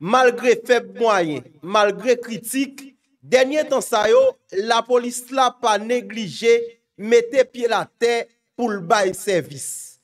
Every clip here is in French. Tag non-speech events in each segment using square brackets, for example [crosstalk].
Malgre feb mwayen, malgre kritik, denye tan sa yo, la polis la pa neglije mette pie la te pou l'bay servis.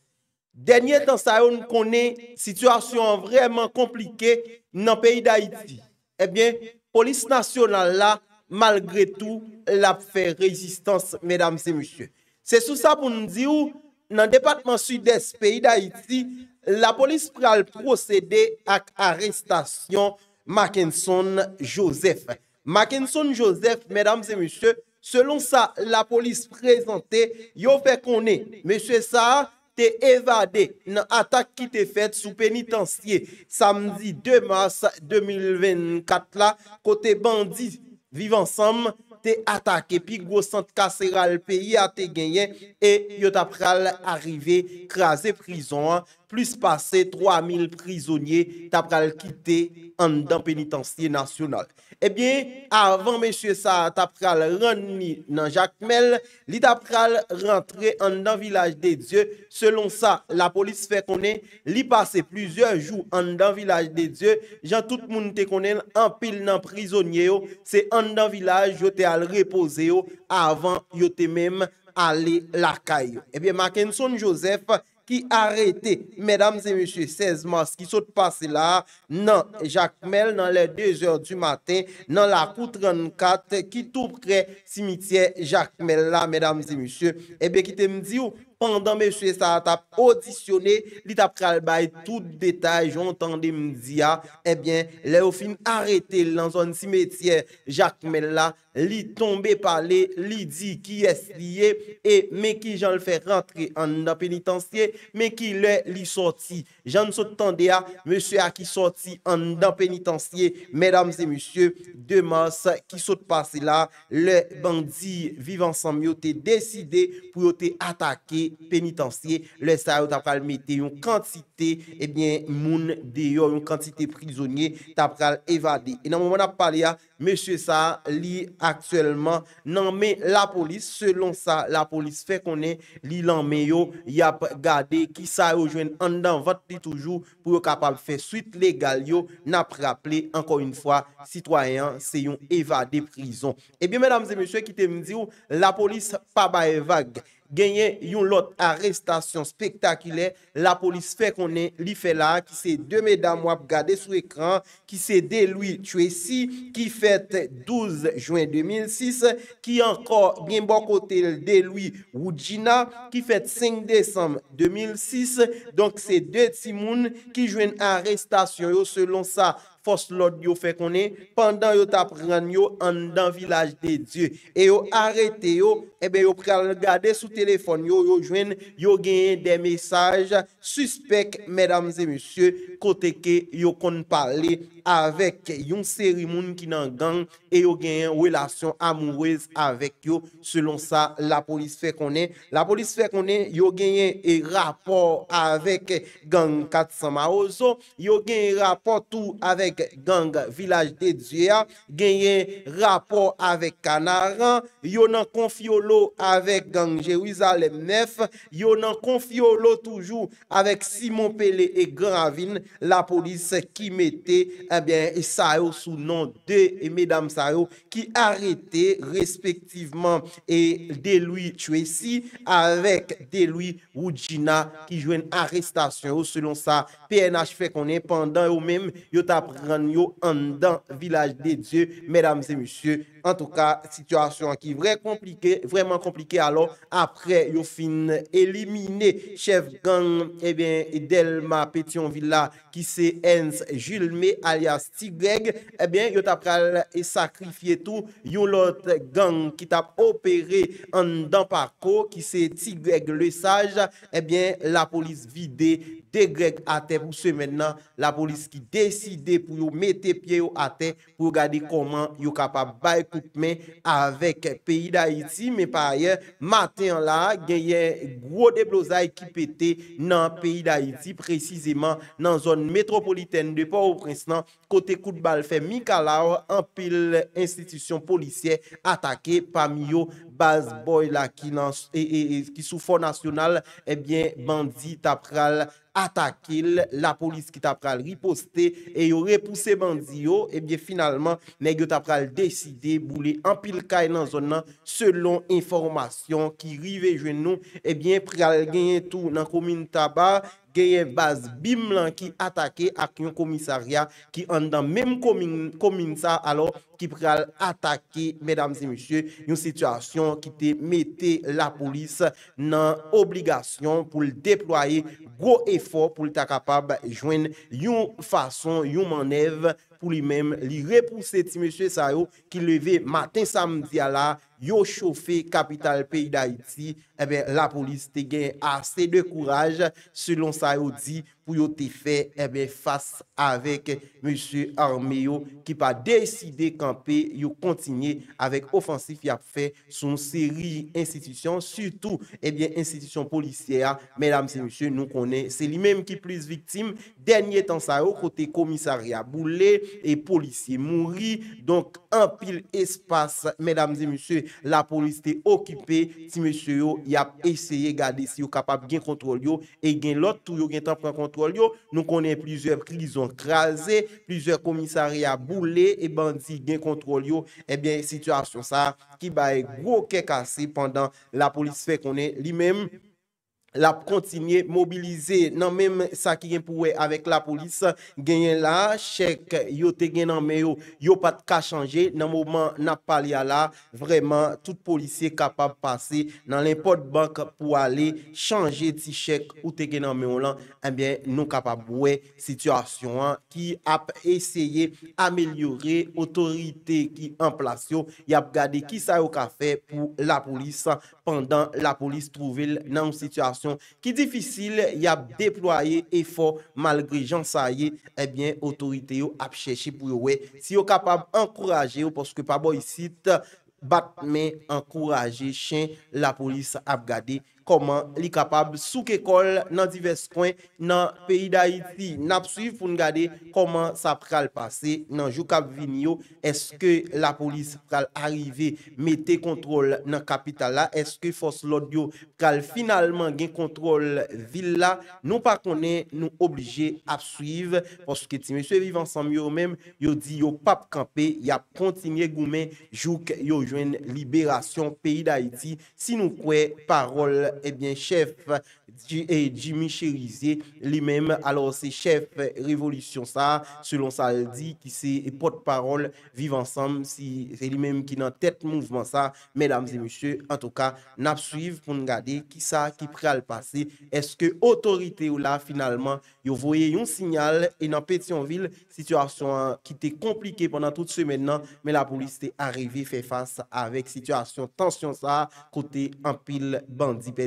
Denye tan sa yo, nou konen situasyon vreman komplike nan peyi da iti. Ebyen, polis nasyonal la, malgre tou, la fe rezistans, medam se myche. Se sou sa pou nou di ou, nan departman sud-est peyi da iti, la polis pral prosede ak arrestasyon Makenson Joseph. Makenson Joseph, mèdames et mèchè, selon sa la polis prezante, yo fè konè, mèchè sa, te evade, nan atak ki te fèd sou penitansye, samdi 2 mars 2024 la, kote bandi vivansam, te atake, pi gwo sant kase ral peyi a te genyen, e yo ta pral arrive krasè prizon an, plus pase 3000 prizonye tapral kite an dan penitansye nasyonal. Ebyen, eh avan mesye sa tapral renni nan jakmel, li tapral rentre an dan vilaj de Diyo, selon sa la polis fe konen, li pase plusieurs jou an dan vilaj de Diyo, jan tout moun te konen an pil nan prizonye yo, se an dan vilaj yo te al repose yo, avan yo te menm ale lakay. Ebyen, eh Maken Son Joseph, Ki arete, mèdames et mèche, 16 mars, ki sote pase la, nan Jacques Melle, nan le 2h du matin, nan la koute 34, ki tou kre simitie Jacques Melle la, mèdames et mèche, ebe ki te mdi ou? pandan mè sè sa atap audisyonè, li tap kalbay tout detay, joun tande mdia, ebyen, le ou fin arete lan zon simetye, jac men la, li tombe pale, li di ki es liye, e me ki jan le fè rentre an nan penitansye, me ki le li sorti, jan sot tande a, mè sè a ki sorti an nan penitansye, mè damse msè, de mas ki sot pase la, le bandi vivansan mi o te deside, pou yo te atake, penitensye, lè sa yo tap pral mette yon kantite, ebyen moun deyo, yon kantite prizonye tap pral evade. E nan moun moun ap pale ya, mèche sa li aktuelman nan mè la polis selon sa, la polis fè konè li lanmè yo, yap gade ki sa yo jwen an dan vat li toujou pou yo kapal fè suite legal yo, nap rapple, ankon yon fwa, sitwayan se yon evade prizon. Ebyen mèdam zè mèche ki te mdio, la polis pa ba evade. genyen yon lot arrestasyon spektakile la polis fe konen li fe la ki se de medam wap gade sou ekran ki se de lui Tuesi ki fet 12 juen 2006 ki ankor gen bon kote de lui Wujina ki fet 5 desam 2006 donk se de timoun ki jwen arrestasyon yo selon sa fos lot yo fe konen pandan yo tap ran yo an dan vilaj de die e yo arete yo ebe yo pral gade sou telefon yo yo jwen yo genye de mesaj suspek medams e monsye koteke yo kon pale avek yon serimoun ki nan gang e yo genye welasyon amouwez avek yo selon sa la polis fe konen la polis fe konen yo genye e rapor avek gang 400 maouzo yo genye rapor tou avek gang village de Dua genye rapor avek kanaran yo nan konfio yo nan konfi yo lo toujou avek Simon Pele e Gravin la polis ki mette eh e sa yo sou nan de e medam sa yo ki arete respektiveman e Delouis Chouessy avek Delouis Roudjina ki jwen arestasyon selon sa PNH Fekoné pandan yo menm yo tapran yo an dan Vilaj de Dieu medam se musye An tou ka, situasyon ki vre komplike, vreman komplike alo, apre yo fin elimine chef gang, ebyen, eh Delma Petion Villa, ki se Enz Jilme, alias Tigreg, ebyen, yo tap kal sakrifye tou, yo lot gang ki tap opere an Damparko, ki se Tigreg Lesage, ebyen, eh la polis vide Damparko. degrek ate pou se men nan la polis ki deside pou yo mette pie yo ate pou yo gade koman yo kapap bay koupmen avek peyi da iti me pa ayer maten la genye gwo de blozay ki pete nan peyi da iti precizeman nan zon metropolitene de por ou prensnan kote kout bal fe mikala an pil institisyon polisye atake pa mi yo Bas boy eh la ki soufou nasyonal, ebyen bandi tapral atakil, la polis ki tapral riposte, e yo repouse bandi yo, ebyen finalman, negyo tapral deside boule empilkay nan zonan, selon informasyon ki rive jenou, ebyen eh pral genye tou nan komine tabar, genye baz bim lan ki atake ak yon komisarya ki an dan menm kominsa alo ki preal atake, yon situasyon ki te mete la polis nan obligasyon pou l deploye go efor pou l ta kapab jwen yon fason, yon manev. pou li mem li repouseti M. Sayo ki leve matin samdia la yo chofe kapital peyi d'Haïti, ebe eh la polis te gen ase de kouraj selon Sayo di. pou yo te fe, ebe, eh fase avek monsye Armeyo ki pa deside kanpe yo kontinye avek ofansif yap fe son seri institisyon sutou, ebyen, institisyon polisyera, medam se monsye, nou konen se li menm ki plis viktim denye tan sa yo, kote komisaria boule, e polisyen mounri donk, anpil espas medam se monsye, la polisyte okipe, si monsye yo yap eseye gade, si yo kapap gen kontrol yo, e gen lot, tou yo gen tan pren kontrol Nou konen plizye krizon kralze, plizye komisari a boule e bandi gen kontrol yo. Ebyen, situasyon sa ki baye gwo kekasi pandan la polis fe konen li menm. la pou kontinye mobilize nan menm sa ki gen pou wey avèk la polis genyen la, chèk yo te gen nan meyo yo pat ka chanje nan mouman na pali ala, vreman tout polisye kapap pase nan lèmpot bank pou ale chanje ti chèk ou te gen nan meyo lan, anbyen eh nou kapap wè situasyon ki ap esye amelyore otorite ki amplasyon, yap gade ki sa yo ka fè pou la polis sa, pandan la polis trouvel nan ou situasyon ki difisil y ap deploye efor malgre jan sa ye, ebyen eh otorite yo ap chèche pou yo we. Si yo kapab ankoraje yo, porske pa bo yisit, bat men ankoraje chèche la polis ap gade. Koman li kapab sou ke kol nan divers kwen nan peyi da iti. Napsuiv pou n gade koman sa pral pase nan jou kap vin yo. Eske la polis pral arrive mette kontrol nan kapital la. Eske fos lot yo kal finalman gen kontrol vil la. Nou pa konen nou oblije apsuiv. Fos ke ti men sou vivansan yo men yo di yo pap kampe. Ya kontinye goumen jouk yo jwen liberasyon peyi da iti. Si nou kwe parol. Eh chef eh, Jimmy Cherizier li mèm alors se chef révolution sa selon sa li di ki se pot parol vive ansam se li mèm ki nan tet mouvment sa mèdames et mèchè en tout cas nap suive pou n'gade ki sa ki prè al passé eske otorite ou non? la finalman yo voye yon signal e nan Petionville situasyon ki te komplike pendant tout se mèdnan mè la polis te arrevé fè fass avèk situasyon tansyon sa kote ampil bandipè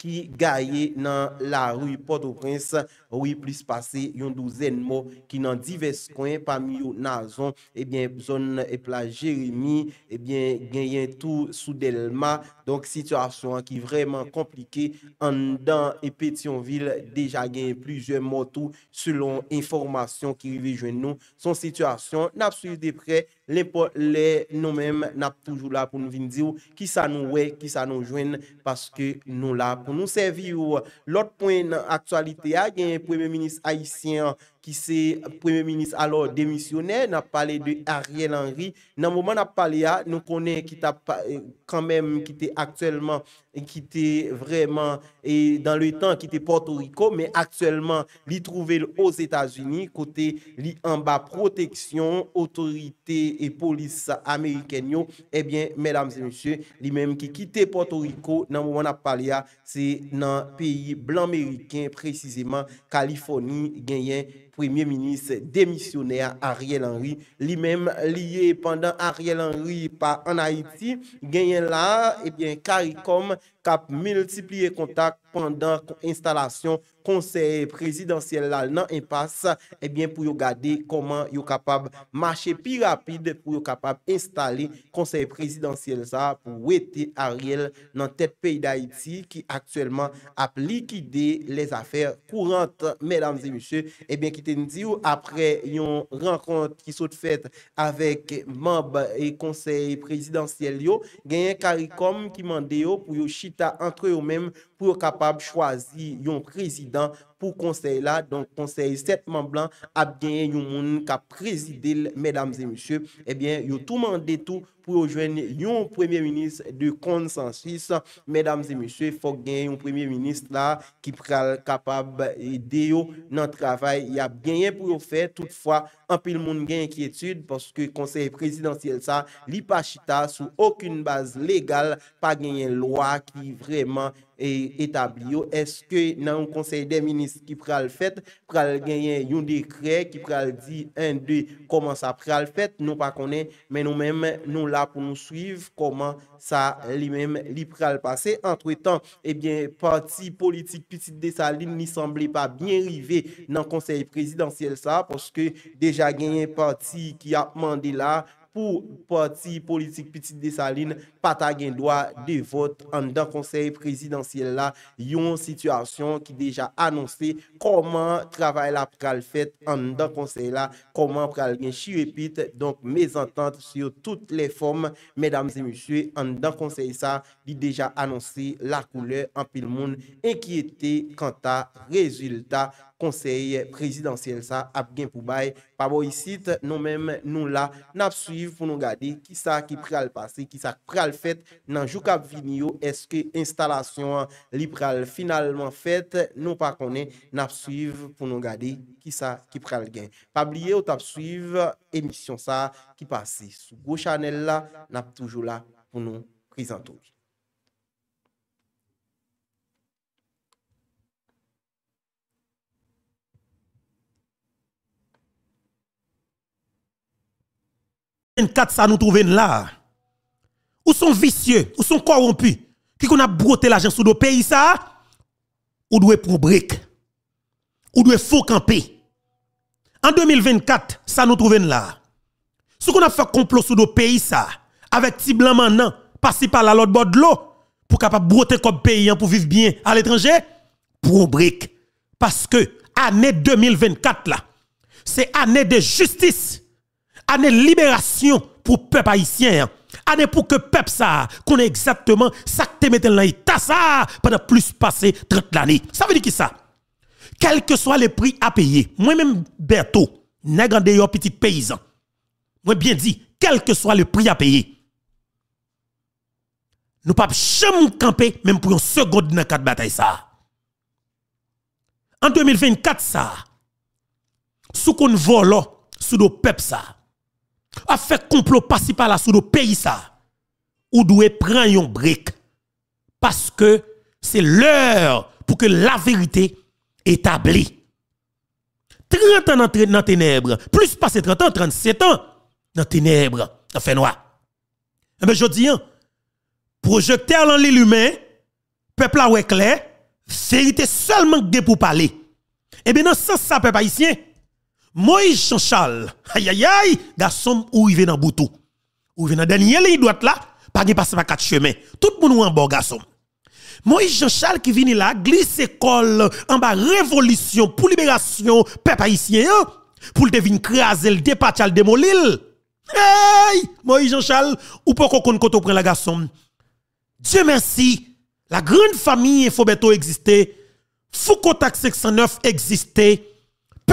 ki gaye nan la roue Port-au-Prince, roue plis pase yon douzen mot, ki nan divers kwen, pa mi yo nazon, ebyen, eh zon epla eh, Jérémy, ebyen, eh genyen tou sou Delma, donk, sitwasyon an ki vreman komplike, an dan e Petionville, deja genyen plizye motou, selon informasyon ki revijwen nou, son sitwasyon, napsou yon depre, L'impot lè, nou mèm, nap poujou la pou nou vindi ou, ki sa nou wè, ki sa nou jwen, paske nou la pou nou servi ou. Lòt pwen aktualite a, genye pwemè minis Aisyen, ki se premye minis alor demisyonè, nan pale de Ariel Henry, nan mouman nan pale ya, nou konen ki ta pa, kan menm ki te aktuelman, ki te vreman, dan le tan ki te Porto Rico, men aktuelman li trouvel os Etats-Unis, kote li anba proteksyon, otorite e polis Amerikenyo, ebyen, eh menam se msye, li menm ki kite Porto Rico, nan mouman nan pale ya, se nan peyi blan Ameriken, preziseman, Premier ministre démissionnaire Ariel Henry, lui-même lié pendant Ariel Henry par en Haïti, gagné là, et eh bien CARICOM kap multiply kontak pandan kon instalasyon konsey prezidansyel lal nan enpas ebyen eh pou yo gade koman yo kapab mache pi rapide pou yo kapab instale konsey prezidansyel sa pou wete ariel nan tet pey da iti ki aktuelman ap likide les afer kourante mèdames et monsye, ebyen eh ki ten diyo apre yon renkont ki sot fèt avek mamb e konsey prezidansyel yo genyen karikom ki mande yo pou yo chi ta antre yo menm pou kapab chwazi yon prezident pou konsey la, donk konsey setman blan, ap genyen yon moun ka prezidil, medam zemisye, ebyen, yon touman detou pou yo jwen yon premye minis de konsensis, medam zemisye, fok genyen yon premye minis la, ki pral kapab deyo nan travay, ap genyen pou yo fè, toutfwa, apil moun genyen kietud, poske konsey prezidentiel sa, li pachita sou okun baz legal, pa genyen lwa ki vreman genyen. E etabli yo, eske nan yon konsey de minis ki pral fet, pral genyen yon dekre ki pral di 1, 2, koman sa pral fet, nou pa konen, men nou menm nou la pou nou suiv, koman sa li menm li pral pase. Entre tan, ebyen, eh parti politik piti de sa lini nisemble pa byen rive nan konsey prezidentiel sa, poske deja genyen parti ki ap mandi la, pou pati politik piti desaline, pata gen doa de vot an dan konsey presidansye la yon situasyon ki deja anonsi koman travay la pral fet an dan konsey la, koman pral gen chivepit, donk mezantant sur tout le form medam zemusye an dan konsey sa di deja anonsi la koule an pil moun enkiyete kanta rezultat konsey prezidansyen sa ap gen pou bay. Pa bo yisit, nou men nou la nap suyv pou nou gade ki sa ki pral pase, ki sa pral fet nan jouk ap vinyo eske instalasyon liberal finalman fet nou pa konen nap suyv pou nou gade ki sa ki pral gen. Pa blye ou tap suyv emisyon sa ki pase sou go chanel la nap toujou la pou nou prizantouj. 24, ça nous trouve là. Ou sont vicieux, ou sont corrompus, qui qu'on a broté l'argent sous nos pays, ça, ou doit pour brique, ou doit faux camper. En 2024, ça nous trouve là. Ce qu'on a fait complot sous nos pays, ça, avec petit blanc maintenant, par la l'autre bord de l'eau, pour capable broter comme pays hein, pour vivre bien à l'étranger, pour brique. Parce que, année 2024, là, c'est année de justice année libération pour peuple haïtien. Hein. Année pour que peuple ça exactement ça que te dans l'état ça pendant plus passé 30 l'année. Ça veut dire qui ça? Quel que soit le prix à payer, moi-même Berto, nèg en petit paysan. Moi bien dit, quel que soit le prix à payer. Nous pas jamais camper même pour une seconde dans quatre bataille ça. En 2024 ça. Sous qu'on vole sous nos peuple ça a fait complot passé par la sous nos pays ça ou doit prendre un break parce que c'est l'heure pour que la vérité établie 30 ans dans, dans ténèbres plus passé 30 ans 37 ans dans ténèbres en fait noir eh bien je dis hein, projecteur dans peuple à clair vérité seulement pour parler et eh bien dans ce sens ça peuple haïtien Moïse Charles aïe aïe aïe, garçon où il vient dans Boutou. Ou il vient dans Daniel, il doit là, pas de passe par quatre chemins. Tout le monde est en bon garçon. Moïse Jean-Charles qui vient là, glisse colle en bas révolution pour libération peuple haïtien, hein, pour le devine craser, le dépatchal le démolir. Hey! Moïse Jean-Charles, ou pas qu'on compte prend la garçon. Dieu merci, la grande famille Fobeto existait, Foucault 609 existait,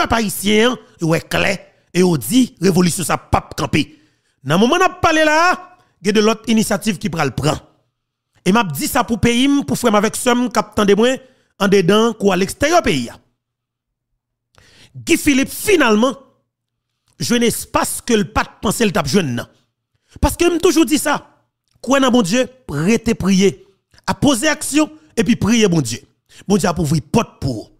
peuple haïtien, est clair et on dit révolution ça pas camper. Dans moment n'a parlé là, il y a de l'autre initiative qui prend le prend. Et m'a dit ça pour pays pour faire avec ce captain de moins en dedans ou à l'extérieur pays. Guy Philippe finalement je n'ai pas ce que le pas pensait penser le tap jeune Parce que m'a toujours dit ça. Quoi dans mon Dieu, prêtez prier, à poser action et puis prier bon Dieu. Bon Dieu a vous porte pour.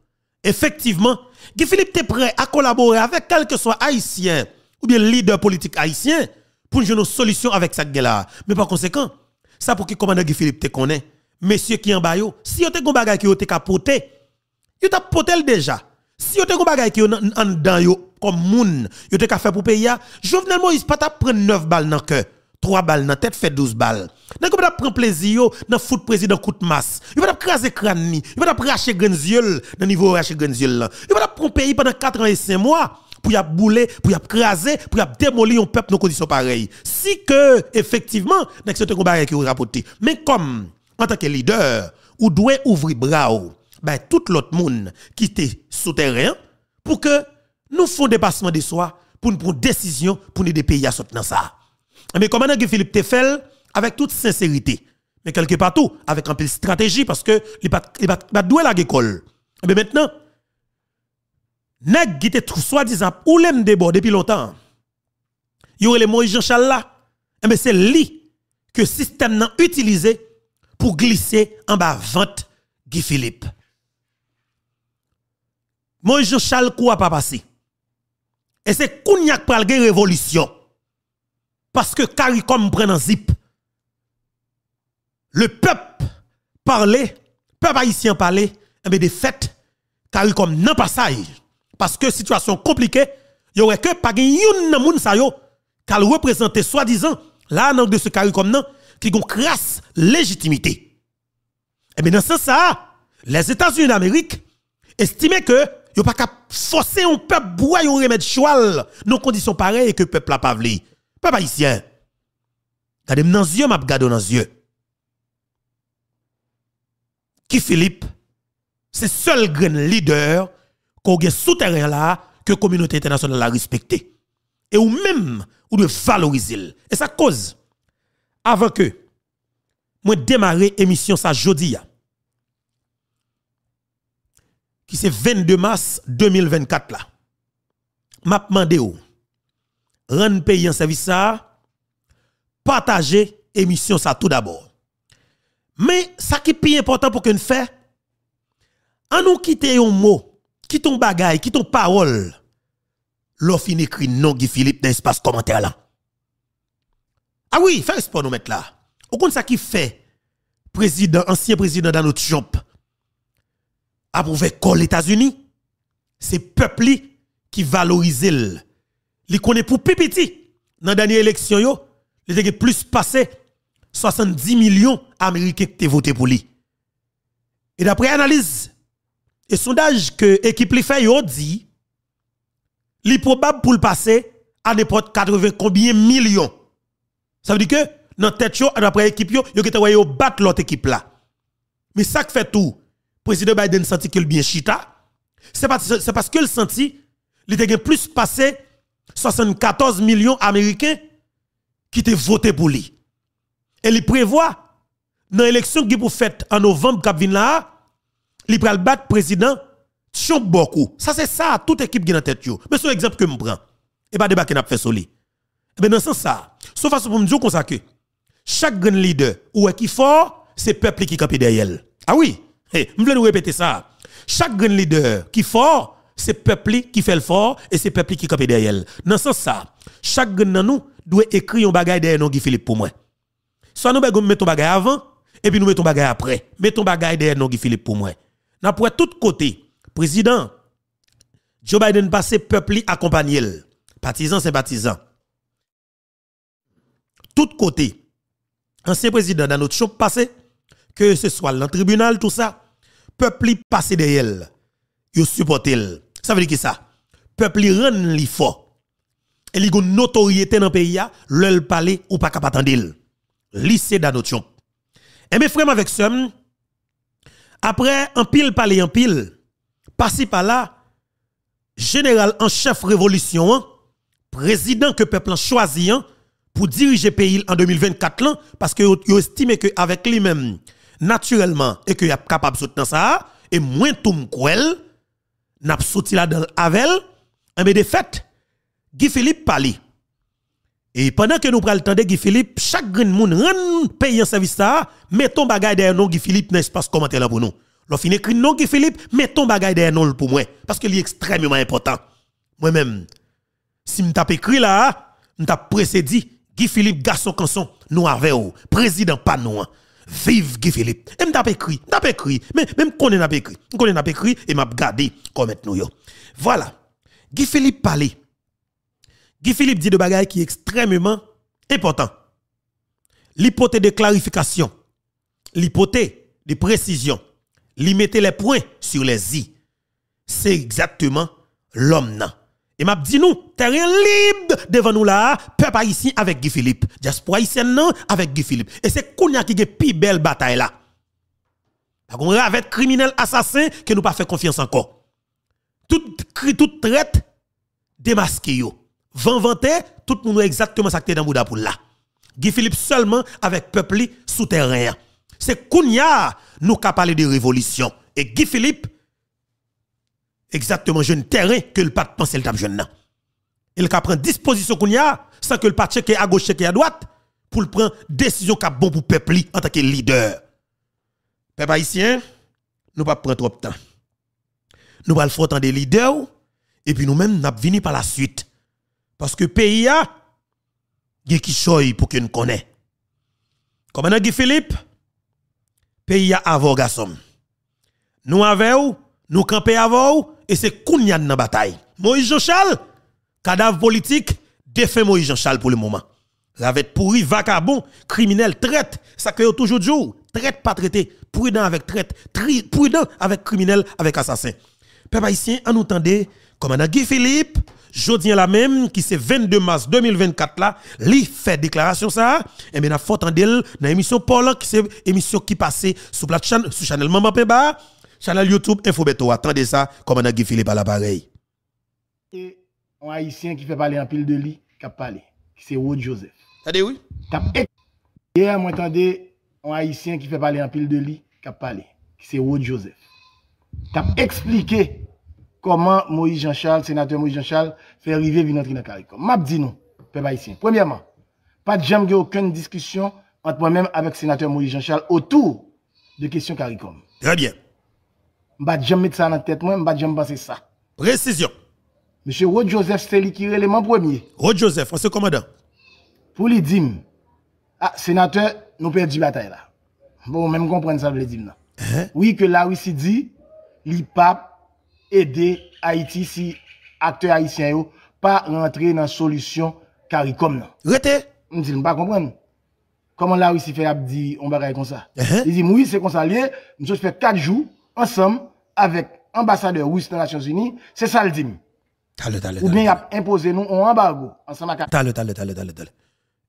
Effectivement, Guy Philippe est prêt à collaborer avec quel que soit haïtien ou bien leader politique haïtien pour une solution avec ça là. Mais par conséquent, ça pour que commandant Guy Philippe te connaît, messieurs qui en bas si vous avez un bagage qui vous capoté, vous avez poté déjà. Si vous avez un bagage qui en dedans comme moun, vous avez fait pour payer, Jovenel Moïse pas prendre 9 balles dans le cœur. 3 balles dans la tête fait 12 balles. Vous pas prendre plaisir dans foot président coup de masse. Il va craser crâne ni, pouvez va racher grands yeux dans niveau racher grands yeux là. Il va prendre pays pendant 4 ans et 5 mois pour y bouler, pour y craser, pour y démolir un peuple dans conditions pareilles. Si que effectivement, dans c'est un combat qui rapporté. Mais comme en tant que leader, vous devez ouvrir bras ben tout l'autre monde qui était terrain pour que nous fassions dépassement de soi pour nous prendre décision pour nous des pays à sortir dans ça. Mais comment que Philippe te fait avec toute sincérité, mais quelque part tout, avec un peu de stratégie, parce que il pas pas doué la l'école. Mais maintenant, il qui tout soi-disant ou l'aime débord depuis longtemps. Il les Moïse Jean Charles là. Eh mais c'est lui que le système n'a utilisé pour glisser en bas vente Guy Philippe. Moïse Jean Charles quoi pas passé. Et c'est a pour une révolution parce que CARICOM prend un zip. Le peuple parlait, peuple haïtien parlait, eh mais des fêtes, CARICOM pas passage. Parce que situation compliquée, il n'y aurait que pas de moun sa yo, représenter soi-disant, la langue de ce CARICOM nan, qui gon crasse légitimité. Et eh bien, dans ce sens, les États-Unis d'Amérique estimaient que a pas qu'à forcer un peuple boire un remède choual dans conditions pareilles que le peuple n'a pas voulu. Papa haïtien. gade dans les yeux, gade regardé dans les yeux. Qui Philippe, c'est seul grand leader qu'on a souterrain là que la communauté internationale a respecté. Et ou même, ou de valoriser. Et sa cause, avant que, moi démarre émission ça jeudi, qui c'est 22 mars 2024 là, m'a demandé rendre pays en service ça, partager émission ça tout d'abord. Mais ça qui est plus important pour que nous fait, en nous quitter un mot, quitte un bagage, quitte une parole, l'offre écrit non Guy Philippe dans l'espace commentaire là. Ah oui, fais respect nous mettre là. Au compte ça qui fait, président, ancien président notre Trump, approuvé les États-Unis, c'est peuple qui valorise li connaît pour pipiti dans dernière élection yo il était plus passé 70 millions américains qui ont voté pour lui et d'après analyse et sondage que l'équipe li e e fait yo dit li probable pour le passer à n'importe 80 combien millions ça veut dire que dans tête yo d'après équipe yo yo yo battre l'autre équipe là mais ça qui fait tout président Biden senti qu'il bien chita c'est parce qu'il le senti il plus passé 74 millions Américains qui ont voté pour lui. Et il prévoit, dans l'élection qui est faite en novembre, il va battre le président Tchon beaucoup. Ça, c'est ça, toute équipe qui est en tête. Mais c'est exemple que je prends. Et pas débat qui n'a fait sur lui. Eh ben, dans ce sens, ça, sauf à pour me dire comme que chaque grand leader ou qui fort, c'est le peuple qui est derrière. Ah oui, eh, je voulais nous répéter ça. Chaque grand leader qui fort, c'est peuple qui fait le fort et c'est peuple qui campe derrière elle. Dans ce sens ça, chaque de nous doit écrire un bagage derrière nous qui Philippe pour moi. Soit nous mettons un bagage avant et puis nous mettons bagage après. Mettons bagage derrière nous qui Philippe pour moi. N'a pour tout côté, président Joe Biden passé peuple accompagné. Partisans c'est partisan. Tout côté. Ancien président dans notre choc passé que ce soit dans le tribunal tout ça, peuple passe derrière elle. Yo supporte ça veut dire que ça. Peuple rend li fort. Et li une notoriété dans le pays, le palais ou pas capable d'entendre Lycée d'adoption. Et mes frères avec somme, après un pile parler en pile, passé par là, général en chef révolution, hein, président que peuple a choisi hein, pour diriger pays en 2024 là, parce que yo estime que avec lui-même naturellement et que y a capable soutenir ça et moins tout ça, n'a sauté là dans Avel, en eh ben, mais de fait, Guy Philippe parle. Et pendant que nous prenons le temps de Guy Philippe, chaque grand monde rend paye un service ça, mettons bagay derrière nous Guy Philippe dans l'espace commentaire là pour nous. L'on finit écrit non Guy Philippe, mettons bagay derrière nous pour moi parce que est extrêmement important. Moi-même, si me tape écrit là, je tape précédé Guy Philippe garçon canson nous avec président pas nous. Hein vive Guy Philippe. Et m'a écrit, m'a écrit, mais même connaît, n'a écrit, connais n'a écrit et m'a gardé comme nous Voilà. Guy Philippe parlait. Guy Philippe dit de bagaille qui est extrêmement important. L'hypothèse de clarification, l'hypothèse de précision, l'y les points sur les i. C'est exactement l'homme n'a. Et m'a dit nous, terrain libre devant nous là, peuple haïtien avec Guy Philippe. Diaspora non avec Guy Philippe. Et c'est Kounia qui a plus belle bataille là. contre, avec criminel assassin que nous pas fait confiance encore. Toute tout traite démasqué yo. Vanvanté, tout le monde exactement ça que dans Bouda là. Guy Philippe seulement avec peuple souterrain. C'est Kounia nous qui a de révolution. Et Guy Philippe exactement jeune terrain que le pas pense le tape jeune là. Il prend disposition qu'on y a sans que le pape checker à gauche checker à droite pour le prendre décision qu'a bon pour peuple en tant que leader. Peuple haïtien, nous pas prendre trop de temps. Nous allons faire des leaders et puis nous-mêmes n'a venir par la suite parce que pays a qui choy pour que nous connaît. Comme Philippe, Philippe, pays a avant Nous avons... nous camper avant et c'est Kounian dans la bataille. Moïse Jean-Charles, cadavre politique, défait Moïse Jean-Charles pour le moment. avait pourri, vacabon, criminel, traite, ça que toujours jour, traite pas traité, prudent avec traite, prudent avec criminel, avec assassin. Peuple haïtien, en entendez, commandant Guy Philippe, jodi la même qui c'est 22 mars 2024 là, li fait déclaration ça, et bien a fort dans l'émission Paul qui c'est émission qui passait sous la chaîne sous Maman Peba. Channel YouTube Infobeto. Attendez ça, comment on a Philippe à l'appareil. Et un haïtien qui fait parler en pile de lit, qui a parlé. C'est Wood Joseph. T'as dit oui? Hier, moi, entendez un haïtien qui fait parler en pile de lit, qui a parlé. C'est Wood Joseph. T'as expliqué comment Moïse Jean-Charles, sénateur Moïse Jean-Charles, fait arriver venir dans dans CARICOM. M'a dit non, peuple haïtien. Premièrement, pas de jamais aucune discussion entre moi-même avec sénateur Moïse Jean-Charles autour de questions CARICOM. Très bien. Mba jam mettre ça dans la tête, moi, mba jam penser ça. Précision. Monsieur Rod Joseph lui qui est l'élément premier. Rod Joseph, se commandant. Pour lui dire, ah, sénateur, nous perdons la bataille là. Bon, même comprendre ça, vous dire là. Hein? Oui, que la Russie dit, l'IPAP aider Haïti si acteurs haïtien yo pas rentrer dans solution CARICOM là. Rete. Je dis, pas comprendre. Comment la Russie fait abdi on bagaille comme ça? Hein? Il dit, oui, c'est comme ça lié. Monsieur fait 4 jours ensemble avec l'ambassadeur Russe les Nations Unies, c'est ça le dim Ou bien il a imposé nous un embargo ensemble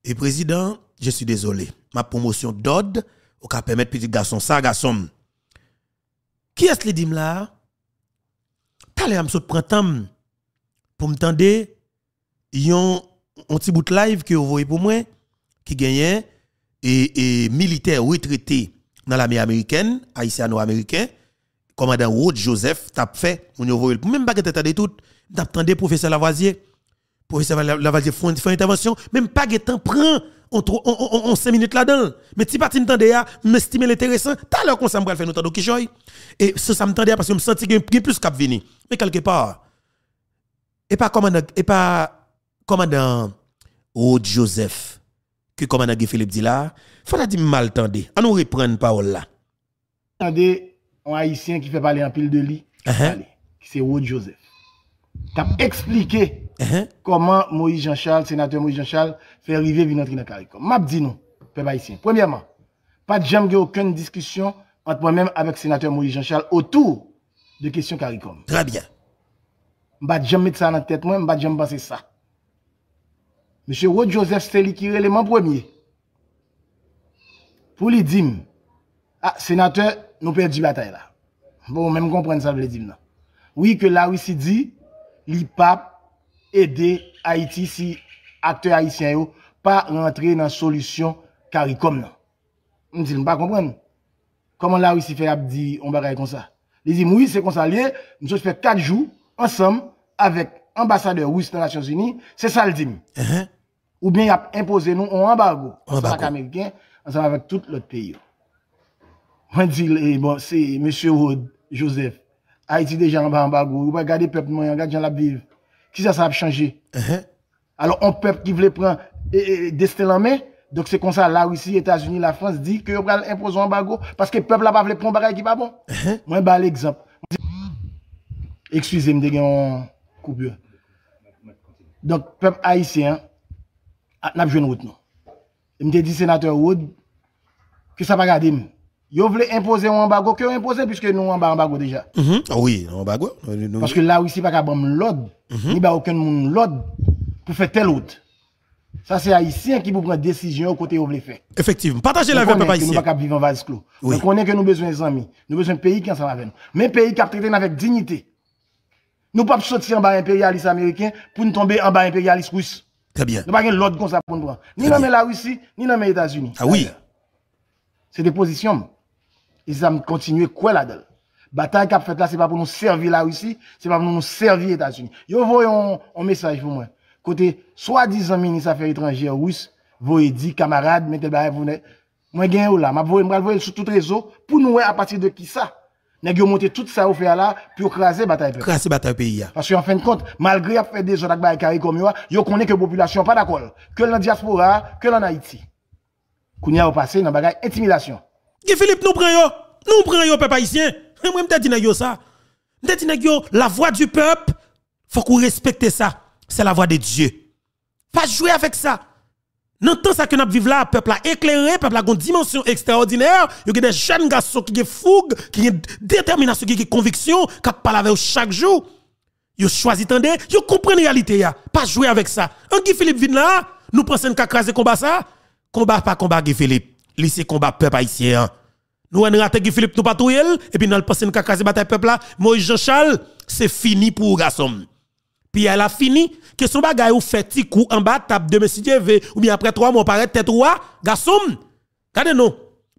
Et président, je suis désolé. Ma promotion d'ordre, au cas permettre petit garçon ça, garçon. Qui est-ce qui dit là? Tale, je me printemps hmm. pour me y a un petit bout de live que vous voyez pour moi, qui gagne et, et militaire retraité dans l'armée américaine, ou américain commandant Rode Joseph t'a fait même pas que t'as tout t'a attendu professeur Lavoisier professeur Lavoisier font une intervention même pas que t'en prend en 5 minutes là-dedans mais si pas attendu à ah, m'estime l'intéressant t'as l'air qu'on s'en faire nous tando qui et ça ça m'tendait ah, parce que me senti que plus qu'à venir mais quelque part et pas commandant et pas commandant Joseph que commandant Philippe dit là faut dire mal tendé on nous reprendre parole là attendez un haïtien qui fait parler en pile de lit, uh-huh. qui c'est Wood Joseph. T'as expliqué uh-huh. comment Moïse Jean-Charles, sénateur Moïse Jean-Charles, fait arriver venir entrer dans CARICOM. M'a dit nous, peuple haïtien. Premièrement, pas de jamais aucune discussion entre moi-même avec sénateur Moïse Jean-Charles autour de questions CARICOM. Très bien. ne jamais mettre ça dans la tête moi, vais jamais penser ça. Monsieur Wood Joseph, c'est lui qui est l'élément premier. Pour lui dire, ah, sénateur nous perdons la bataille là. Bon, même comprendre ça veux dire Oui que la Russie dit l'IPAP aider Haïti si acteurs haïtien yo pas rentrer dans la solution CARICOM non. ne comprenez pas comprendre. Comment la Russie fait dit on va comme ça. Ils dit oui, c'est comme ça Nous nous fait quatre jours ensemble avec ambassadeur russe des Nations Unies, c'est ça le dit. Uh-huh. Ou bien il a imposé nous un embargo, embargo. américain ensemble avec tout l'autre pays. On dit, eh, bon, c'est M. Wood, Joseph. Haïti déjà en bas en bas, vous regardez le peuple, regardez gens la vivre. Qui ça, ça a changé? Uh-huh. Alors, on peuple qui voulait prendre eh, eh, stèles en main, donc c'est comme ça, la Russie, les États-Unis, la France dit que vont imposer un embargo parce que le peuple n'a pas voulu prendre un qui pas bon. Uh -huh. Moi, bah, l'exemple. Excusez-moi, de vais coupure. Donc, peuple haïtien, ah, n'a pas joué une route, non. Il me dit, sénateur Wood, que ça va garder, vous voulez imposer un embargo que imposez, puisque mhm. ah nous en embargo déjà. Oui, -hmm. oui, embargo. Parce que la Russie pas capable l'ordre, mhm. il -hmm. ni aucun monde l'ordre pour faire tel autre. Ça c'est haïtien qui vous prend décision au côté vous voulez faire. Effectivement. Partagez la vie Nous ne Nous pas vivre en vase clos. Oui. on que nous besoin des amis, nous besoin de pays qui ensemble avec nous. Mais pays qui a traité avec dignité. Nous pas sortir en bas impérialiste américain pour nous tomber en bas impérialiste russe. Très bien. Nous pas l'ordre comme ça pour nous prendre. Ni dans la Russie, ni dans les États-Unis. Ah oui. C'est des positions ils ont continué quoi là-dedans. Bataille qu'a fait là, c'est pas pour nous servir la Russie, c'est pas pour nous servir États-Unis. Yo voyons un message pour moi. Côté, soi-disant ministre affaires étrangères russe, voyez dit, camarade, mettez bah, vous moi, j'ai ou là, m'a voyé, m'a voyé sur tout réseau, pour nous, à partir de qui ça? Nèg yo monté tout ça au fait là, pour craser bataille pays. bataille pays. Parce qu'en fin de compte, malgré a fait des autres avec carré comme yo, yo connaît que population pas d'accord, que la diaspora, que en Haïti. Kounia au passé dans bagaille intimidation. Guy Philippe, nous prenons Nous prenons yo, peuple haïtien. Moi, je ça. la voix du peuple, faut qu'on respecte ça. C'est la voix de Dieu. Pas jouer avec ça. Dans tant ça que nous vivons là, le peuple a éclairé, le peuple a une dimension extraordinaire. Il y a des jeunes garçons qui ont fougue, qui ont détermination, qui ont conviction, qui parlent avec chaque jour. Ils choisissent, des, ils comprennent la réalité. Pas jouer avec ça. Un Guy Philippe vient là, nous pensons qu'à craser combat ça. Combat pas combat Guy Philippe laisser combat peuple haïtien. Hein. Nous on raté Guy Philippe nous pas et puis nous passé qu'à casser bataille peuple là, Moïse Jean-Charles, c'est fini pour garçon. Puis elle a fini, que son bagage ou fait petit coup en bas tape de si Dieu ou bien après trois mois paraît tête roi, garçon. Regardez nous.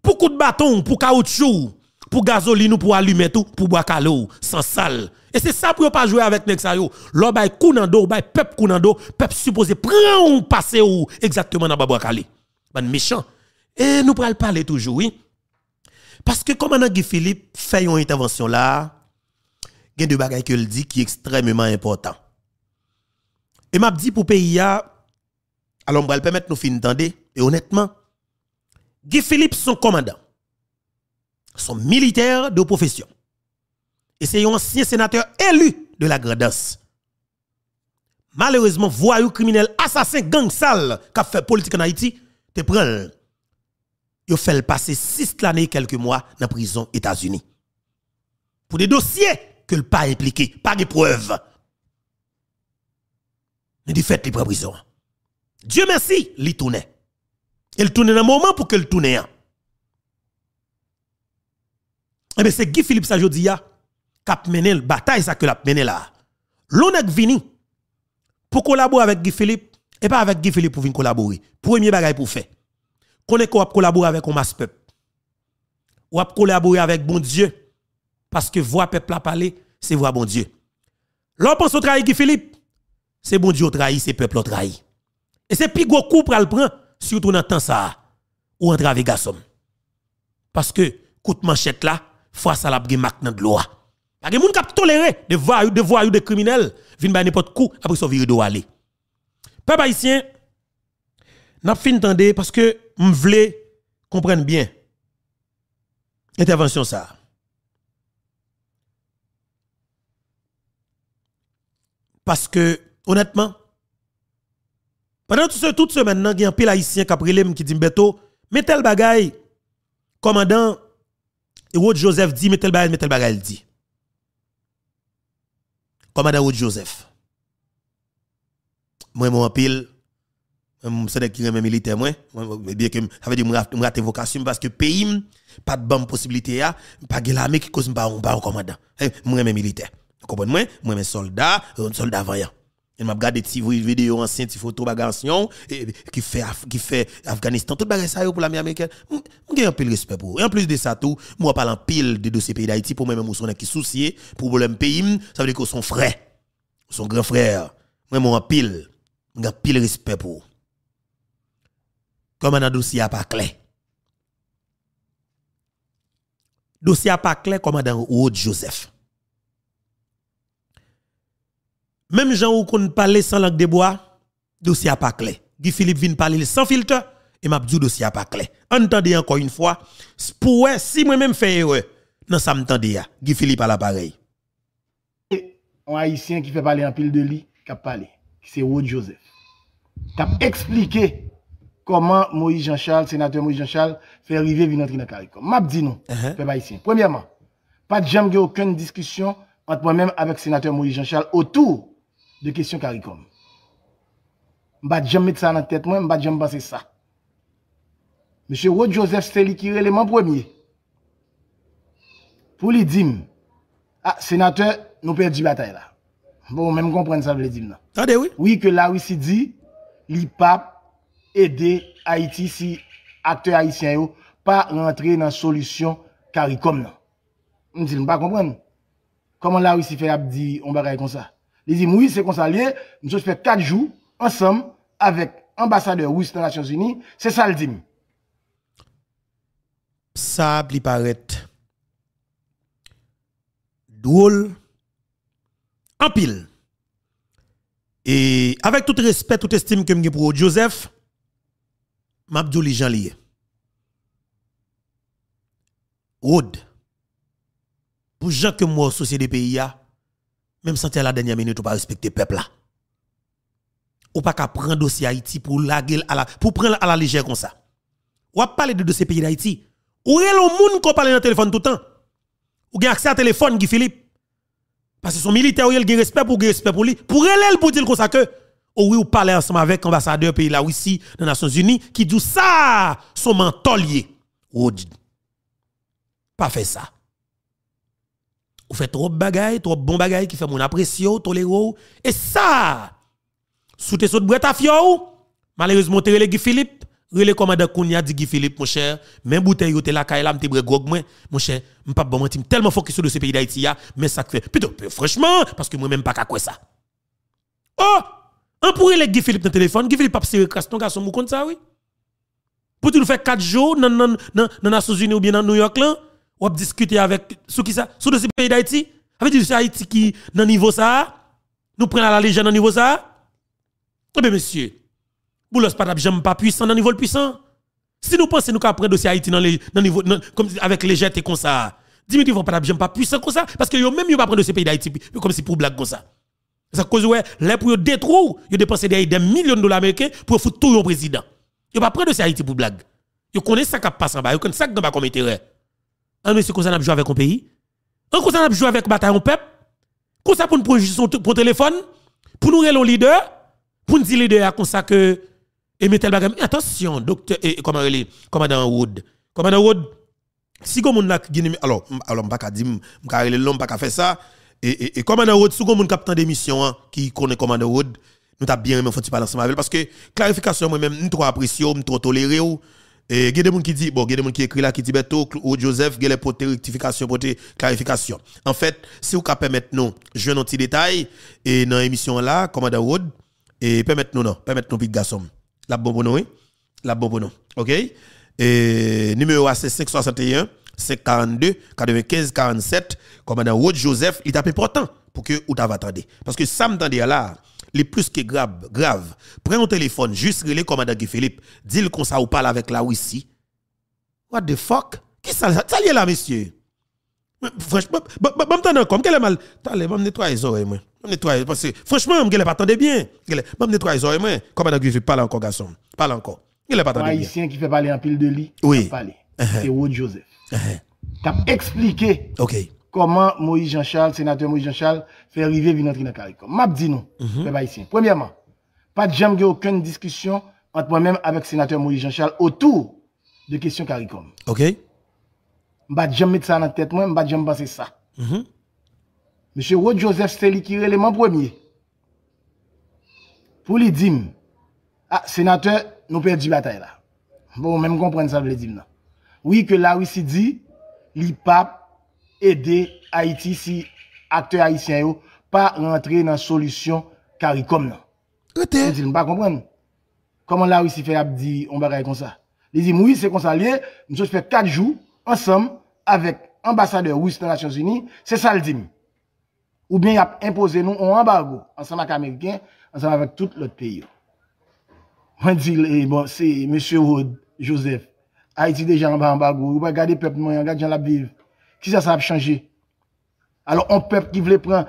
Pour coup de bâton, pour caoutchouc, pour gazoline, ou pour allumer tout, pour boire calo, sans sale. Et c'est ça pour pas jouer avec nek L'homme yo. L'on va kounando, bay peuple peuple supposé prend ou passer ou exactement dans le Ben méchant. Et nous prenons parler toujours, oui. Parce que comme Guy Philippe fait une intervention là, il y a des qu'il dit qui est extrêmement important. Et m'a dit pour pays alors allons va le permettre nous finir d'entendre et honnêtement Guy Philippe son commandant son militaire de profession et c'est un ancien sénateur élu de la Grandance. Malheureusement, voyou criminel, assassin, gang sale, qui a fait politique en Haïti, te prend il fait passer 6 l'année quelques mois dans prison États-Unis. Pour des dossiers que le pas impliqué, pas de preuves. Mais du fait, il prend prison. Dieu merci, il tournait. Il tournait dans un moment pour qu'il tourne. Mais hein. eh c'est Guy Philippe Sajodia qui a mené la bataille ça que l'a mené là. L'on est venu pour collaborer avec Guy Philippe et pas avec Guy Philippe pour venir collaborer. Premier bagaille pour faire. Connaît qu'on collaborer avec un masse peuple. a collaborer avec bon Dieu. Parce que voix peuple parler, c'est voix bon Dieu. L'on pense au trahi qui Philippe, c'est bon Dieu trahi, c'est peuple trahi. Et c'est plus gros coup pour le prendre, surtout dans le temps ça, ou entre avec garçon. Parce que, coup de manchette là, face à la marque dans de loi. que les gens qui toléré de voir de voir de criminels, viennent par n'importe coup, après sauver de aller. Peuple haïtien, n'a de tendez parce que Mvle comprenne bien intervention ça. Parce que honnêtement pendant tout ce toute semaine il y a un pile haïtien qui a qui dit m'beto, mais tel bagaille commandant Rod Joseph dit mais le bagaille mais tel bagaille dit. Commandant Rod Joseph. Moi mon pile c'est des qui même militaire moi bien que ça veut dire moi rater vocation parce que pays pas de bonne possibilité a pas de l'armée qui cause pas un pas commandant moi hein? même militaire comprenez moi moi mes soldats euh, un soldat vaillant et m'a regardé des vidéos anciennes, des photos bagancion qui fait qui fait Afghanistan tout bagarre ça pour l'armée américaine. J'ai un pile respect pour. Et en plus de ça tout, moi parle en pile de dossier pays d'Haïti pour même sont qui soucié pour problème pays, ça veut dire que son frère, son grand frère, moi mon pile, j'ai pile respect pour dans un dossier pas clair. Dossier pas comme dans haut Joseph. Même gens ou qu'on parle sans langue de bois, dossier pas clair. Guy Philippe vient parler sans filtre et m'a dit dossier pas clair. Entendez encore une fois, pour si moi-même fais erreur, non ça m'entendez hein. Guy Philippe à l'appareil. Un haïtien qui fait parler en pile de lit, qui a parlé, c'est haut Joseph. T'as expliqué comment Moïse Jean-Charles, sénateur Moïse Jean-Charles, fait arriver venir dans dans CARICOM. M'a dit nous, uh-huh. peuple ici. Premièrement, pas de jamais aucune discussion entre moi-même avec sénateur Moïse Jean-Charles autour de questions CARICOM. M'a jamais mettre ça dans la tête moi, m'a jamais penser ça. Monsieur Rod Joseph lui qui est l'élément premier. Pour lui dire, ah, sénateur, nous perdons la bataille là. Bon, même comprendre ça, je le dire. Attendez, oui. Oui, que la Russie dit, l'IPAP aider Haïti si acteurs haïtien yo pas rentrer dans solution CARICOM là. On dit pas comprendre. Comment la Russie fait un on bagaille comme ça. Je dit oui, c'est comme ça lié, nous fait 4 jours ensemble avec ambassadeur Russie dans les Nations Unies, c'est ça le dit. Ça lui paraît Doule en pile. Et avec tout respect, toute estime que je pour Joseph, Mabdouli Jean liye. Road. Pour gens que moi, société pays, même si à la dernière minute, ou pas respecter le peuple là. Ou pas qu'à prendre dossier Haïti pour la pour prendre à la légère comme ça. Ou pas parler de dossier pays d'Haïti. Ou est le monde qui parle dans le téléphone tout le temps. Ou qui accès à téléphone, Guy Philippe. Parce que son militaire, il a respect pour respect pour lui. Pour elle, pour dire comme ça que ou oui, ou parler ensemble avec l'ambassadeur pays la Russie les Nations Unies qui dit ça, son mentolier. Ou oh, pas fait ça. Vous fait trop de bagaille, trop de bon bagaille qui fait mon appréciation, toléro. Et ça, sous tes autres de à fio, malheureusement, tu Guy Philippe, Rele commandant Kounia dit Guy Philippe, mon cher, même bouteille ou la là, m'te gog moi, mon cher, m'pap bon mentim, tellement focus sur le pays d'Haïti, mais ça fait, plutôt, franchement, parce que moi-même pas qu'à quoi ça. Oh! On pourrait les Guy Philippe dans le téléphone, Guy Philippe pas serré ton garçon mou ça oui. Pour tout faire 4 jours dans dans dans les Nations Unies ou bien dans New York là, on discuter avec sous qui ça, sous dossier pays d'Haïti. Avec le c'est Haïti qui dans niveau ça, nous prenons la légende dans niveau ça. Eh bien monsieur, vous Boulos pas jamais pas puissant dans niveau puissant. Si nous pensons nous le dossier Haïti dans dans niveau comme avec légèreté comme ça. Dimitri vont pas jamais pas puissant comme ça parce que eux même ils pas prendre dossier pays d'Haïti comme si pour blague comme ça ça cause ouais, les pour détruire, ils dépensent des millions de dollars américains pour foutre tout le président. Ils pas près de ces Haïti pour blague. Ils connaissent ça qui passe en bas, ils connaissent ça qui pas comme intérêt. Ah mais c'est comme ça qu'on joue avec un pays. On comme ça qu'on joue avec bataille en peuple. Comme ça pour nous prendre son pour téléphone, pour nous le leader, pour nous dire leader comme ça que et mettez le Attention, docteur et comment il commandant Wood. Commandant Wood, si comme on a alors alors on pas dire, on pas faire ça et, et, commandant Wood, si vous avez un capitaine d'émission hein, qui connaît Commander Wood, nous avons bien aimé faire petit balance avec parce que clarification moi-même, nous trop apprécions nous trop toléré. Et il y a des gens qui disent, bon, il y a des gens qui écrit là, qui disent, Beto, ou Joseph, il y a des pour des clarification. En fait, si vous permettez nous, je un petit détail, et dans l'émission là, Commander Wood, et permettre nous, non, permettre nous, petit garçon. La bonne pour nous, oui. La bonne pour OK? Et numéro AC 561. 542 95 47 commandant Wout Joseph il tape important pour que vous t'attendez parce que ça me là les plus que grave grave prends un téléphone juste relais commandant Guy Philippe dis le qu'on ça ou parle avec la ici. what the fuck qui ça ça est là monsieur franchement bon comme quel est mal t'allez bon nettoyer les moi parce que franchement je pas attendre bien commandant Guy Philippe parle encore garçon parle encore il est pas bien haïtien qui fait parler en pile de lit oui uh-huh. c'est Wout Joseph T'as expliqué comment Moïse Jean-Charles, sénateur Moïse Jean-Charles, fait arriver une entrée dans CARICOM. M'a dit non, mhm. Premièrement, pas de jamais aucune discussion entre moi-même avec sénateur Moïse Jean-Charles autour de questions CARICOM. OK. vais jamais mettre ça dans la tête moi, vais jamais passer ça. Mhm. Monsieur Rod Joseph Stelly, qui est l'élément premier. Pour lui dire, ah, sénateur, nous perdons la bataille là. Bon, même comprendre ça, je le dire. Oui, que la Russie dit, l'IPAP aide Haïti si acteur haïtien yo pas rentrer dans solution CARICOM non. Je ne pas comprendre. Comment la Russie fait abdi on bagaille comme ça. Il dit oui, c'est comme ça lié, nous fait quatre jours ensemble avec ambassadeur de dans les Nations Unies, c'est ça le dit. Ou bien il a imposé nous un embargo ensemble avec américain, ensemble avec tout l'autre pays. On dit eh, bon, c'est monsieur Joseph Haïti déjà en bas en bas, regarder le peuple, regardez la vivre. Qui ça, ça a changé? Alors, un peuple qui voulait prendre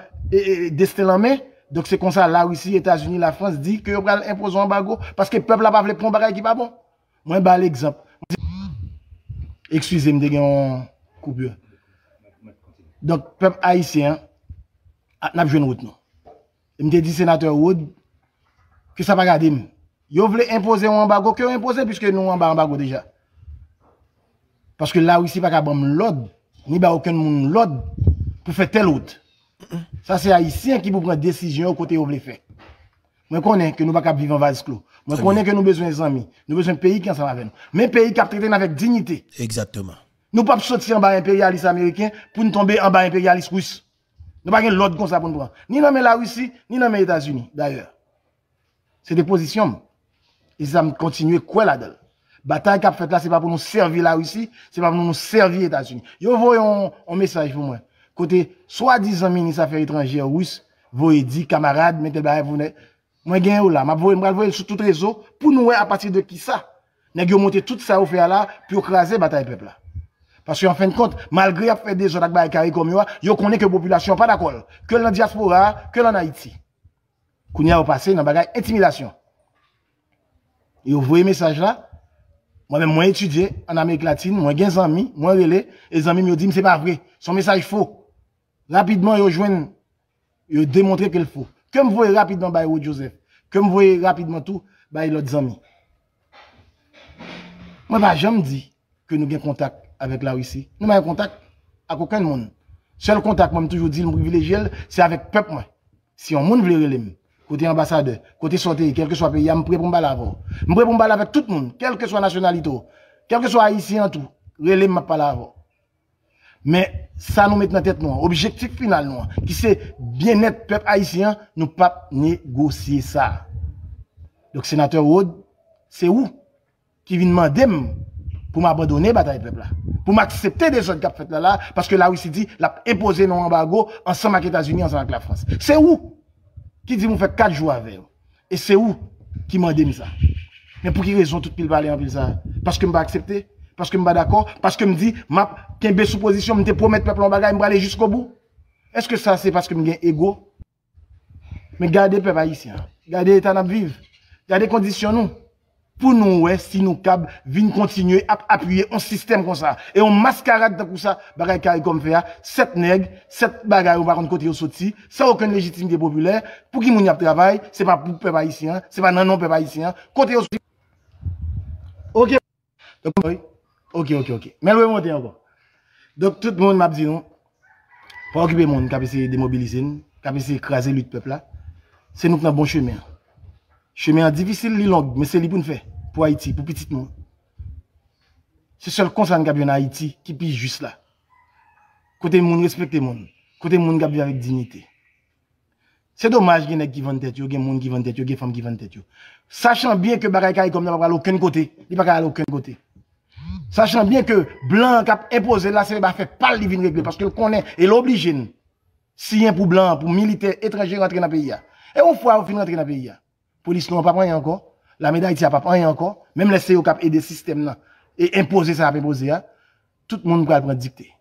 destin en main, donc c'est comme ça, la Russie, États-Unis, la France dit que vous allez imposer un embargo parce que le peuple n'a pas voulu prendre un bagage qui pas bon. Moi, je vais l'exemple. Excusez-moi, de vais coupure. Donc, peuple haïtien, ah, n'a pas joué une route. Je me dit, sénateur Wood, que ça va garder. Vous voulez imposer un embargo que vous imposez puisque nous, on en un embargo déjà. Parce que la Russie aussi, pas de l'ordre, ni pas bah aucun monde l'ordre pour faire tel autre. Ça, c'est Haïtien qui prennent prendre décision côté où vous voulez faire. Moi, connais que nous pas vivre en vase clos. Moi, connais que nous avons besoin des amis. Nous besoin de pays qui ensemble avec nous. Mais pays qui a traité avec dignité. Exactement. Nous ne pouvons pas sortir en bas impérialiste américain pour nous tomber en bas impérialiste russe. Nous ne pas l'ordre comme ça pour nous prendre. Ni dans la Russie, ni dans les États-Unis, d'ailleurs. C'est des positions. Ils ont continué quoi là-dedans? Bataille qu'a fait là, c'est pas pour nous servir la Russie, c'est pas pour nous servir États-Unis. Yo voyons un message pour moi. Côté, soi-disant ministre affaires étrangères russe, voyez dit, camarade, mettez bah, vous moi, j'ai ou là, m'a vous m'a voyé sur tout réseau, pour nous, à partir de qui ça? Nèg yo monté tout ça au fait là, puis écraser bataille peuple là. Parce qu'en en fin de compte, malgré a fait des autres avec carré comme yo, yo connaît que population pas d'accord, que la diaspora, que en Haïti. Kounia au passé dans bagaille intimidation. Vous voyez message là, moi-même, moi étudié en Amérique latine, moi gain des amis, moi relé, les amis me disent, c'est pas vrai, son message faux. Rapidement, ils joignent, ils démontrent qu'il faut. Que me voyez rapidement, bah, Joseph. Que me voyez rapidement tout, bah, l'autre amis. Moi, bah, jamais dit que nous avons contact avec la Russie. Nous n'avons contact avec aucun monde. Seul contact, moi, toujours dit, le privilégié, c'est avec le peuple, moi. Si on monde veut les côté ambassadeur, côté santé, quel que soit le pays, je suis prêt pour me Je suis prêt pour me avec tout le monde, quel que soit la nationalité, quel que soit haïtien, tout. ne je avant. Mais ça nous met dans la tête, l'objectif Objectif final, nous. Qui c'est bien-être peuple haïtien, nous ne pouvons pas négocier ça. Donc, sénateur Wood, c'est où qui vient demander pour m'abandonner bataille peuple là pour m'accepter des autres qui fait là là parce que là où il dit l'a imposé non embargo ensemble avec les États-Unis ensemble avec la France c'est où qui dit mon fait 4 jours avec et c'est où qui m'a dit ça mais pour quelle raison tout va aller en plus? parce que me pas accepter parce que me pas d'accord parce que me dit m'a kembe sous position me te promettre peuple en bagarre me aller jusqu'au bout est-ce que ça c'est parce que me suis ego mais gardez peuple ici, gardez l'état n'a vivre gardez les conditions pour nous, ouais, si nous capables de continuer à appuyer un système comme ça. Et on mascarade dans ça, bagaille carré comme fait, hein. sept nègres, sept bagailles au baron côté au sorti, sans aucune légitimité populaire, pour qui y y a travail, c'est pas pour peuple haïtien, c'est pas non non peuple haïtien, côté au sorti. Ok. Donc, ok, ok, ok. Mais le monter encore. Donc, tout le monde m'a dit non. Pas occuper le monde, pour essayé de démobiliser, pour écraser le peuple là. C'est nous qui avons bon chemin. Chemin difficile, li long, mais c'est lui pour nous faire, pour Haïti, pour petit monde. C'est seul y a en Haïti qui pige juste là. Côté monde respecter monde, côté monde qui avec dignité. C'est dommage qu'il y ait qui vendent tête, il y a monde qui vendent tête, il y a femme qui vendent tête. Sachant bien que bagaille comme n'a pas aucun côté, il pas aller aucun côté. Sachant bien que blanc a imposé là, c'est pas fait pas le régler parce qu'il connaît et l'oblige. Si un pour blanc, pour militaire étranger rentrer dans le pays. Et on fois on finit rentrer dans le pays police non pas rien encore, la médaille a pas rien encore, même laisser au cap aider le système là, et imposer ça, imposer, hein, tout le monde va prendre dicté.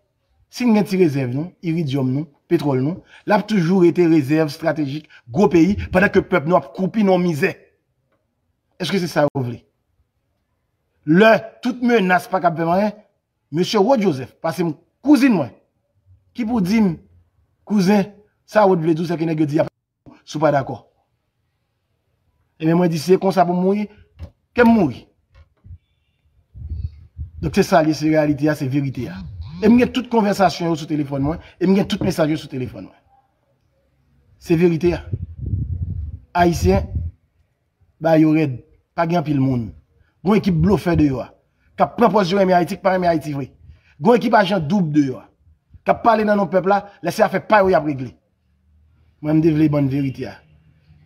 Si nous avons des réserves, iridium, non, pétrole, non, l'a toujours été réserve stratégique, gros pays, pendant que le peuple n'a coupé nos misères. Est-ce que c'est ça, vous voulez? Le, toute menace, pas qu'à rien, monsieur Rod Joseph, parce que cousine, moi, qui pour dire, cousin, ça, vous voulez tout ça que nous pas d'accord. Et même moi, dit, c'est comme ça pour mourir, que mourir. Donc, c'est ça, c'est réalité, c'est vérité. Et je toute conversation sur le téléphone, moi, et je tout message sur le téléphone. C'est vérité. Haïtien, bah, y aurait pas grand pile monde. une équipe bluffeur de yo, qui propose à aimer Haïti, qui pas aimer Haïti ont Gon équipe agent double de yo, qui parle dans nos peuples là, laissez faire pas ou y a réglé. Moi, je devrais bonne vérité. Hein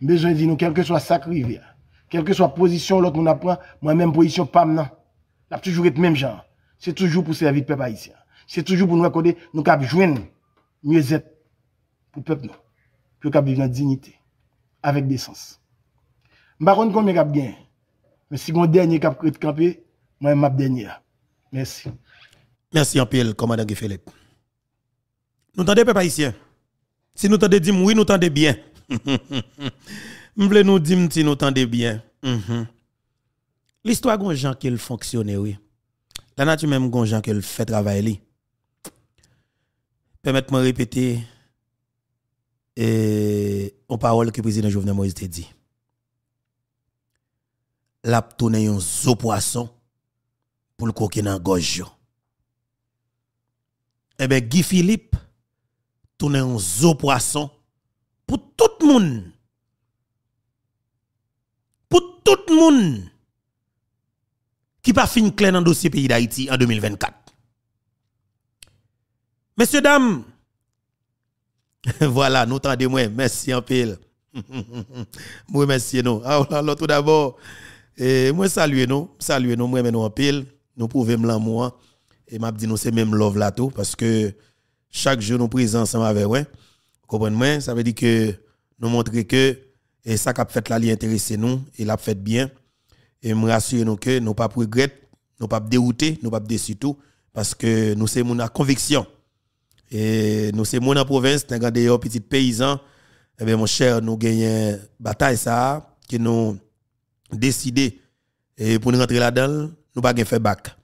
besoin de dire quel que soit sa rivière, quelle que soit position l'autre nous apprend, moi-même position pas non. L'a toujours été même genre. C'est toujours pour servir le peuple haïtien. C'est toujours pour nous accorder, nous cap joindre mieux être pour le peuple nous, Pour cap vivre en dignité, avec décence. pas combien cap bien, Mais si mon dernier cap camper, moi m'a dernière. Merci. Merci en commandant Guy Philippe. Nous le peuple haïtien. Si nous tendez dit oui, nous tendez bien. [laughs] M'ble nous dit si nous tende bien. Mm L'histoire gon gens qu'elle fonctionne oui. La nature même gon gens qu'elle fait travailler Permettez-moi répéter et eh, aux paroles que le président Jovenel Moïse te dit. L'a ptoune un zo poisson pour le coquin nan gorge. Eh bien, Guy Philippe tourne un zo poisson tout le monde. Pour tout le monde qui pas finir clair dans le dossier pays d'Haïti en 2024. Messieurs, dames, [laughs] voilà, nous tendez moi. Merci en pile. [laughs] Moi, Ah nous. Oh là tout d'abord, eh, moi salue nous, salue nous, moi nous en pile. Nous prouvons l'amour. Hein. Et m'a dit nous c'est même love là tout parce que chaque jour nous présents ensemble avec Vous Comprenez-moi, ça veut dire que nous montrer que et ça qu'a fait là li nous et l'a fait bien et me rassurer nous que nous pas regretter nous pas dérouter nous pas déçu tout parce que nous c'est mon conviction et nous c'est mon en province un grand petit paysan eh bien mon cher nous gagnons bataille ça que nous décider et pour nous rentrer là-dedans nous pas faire bac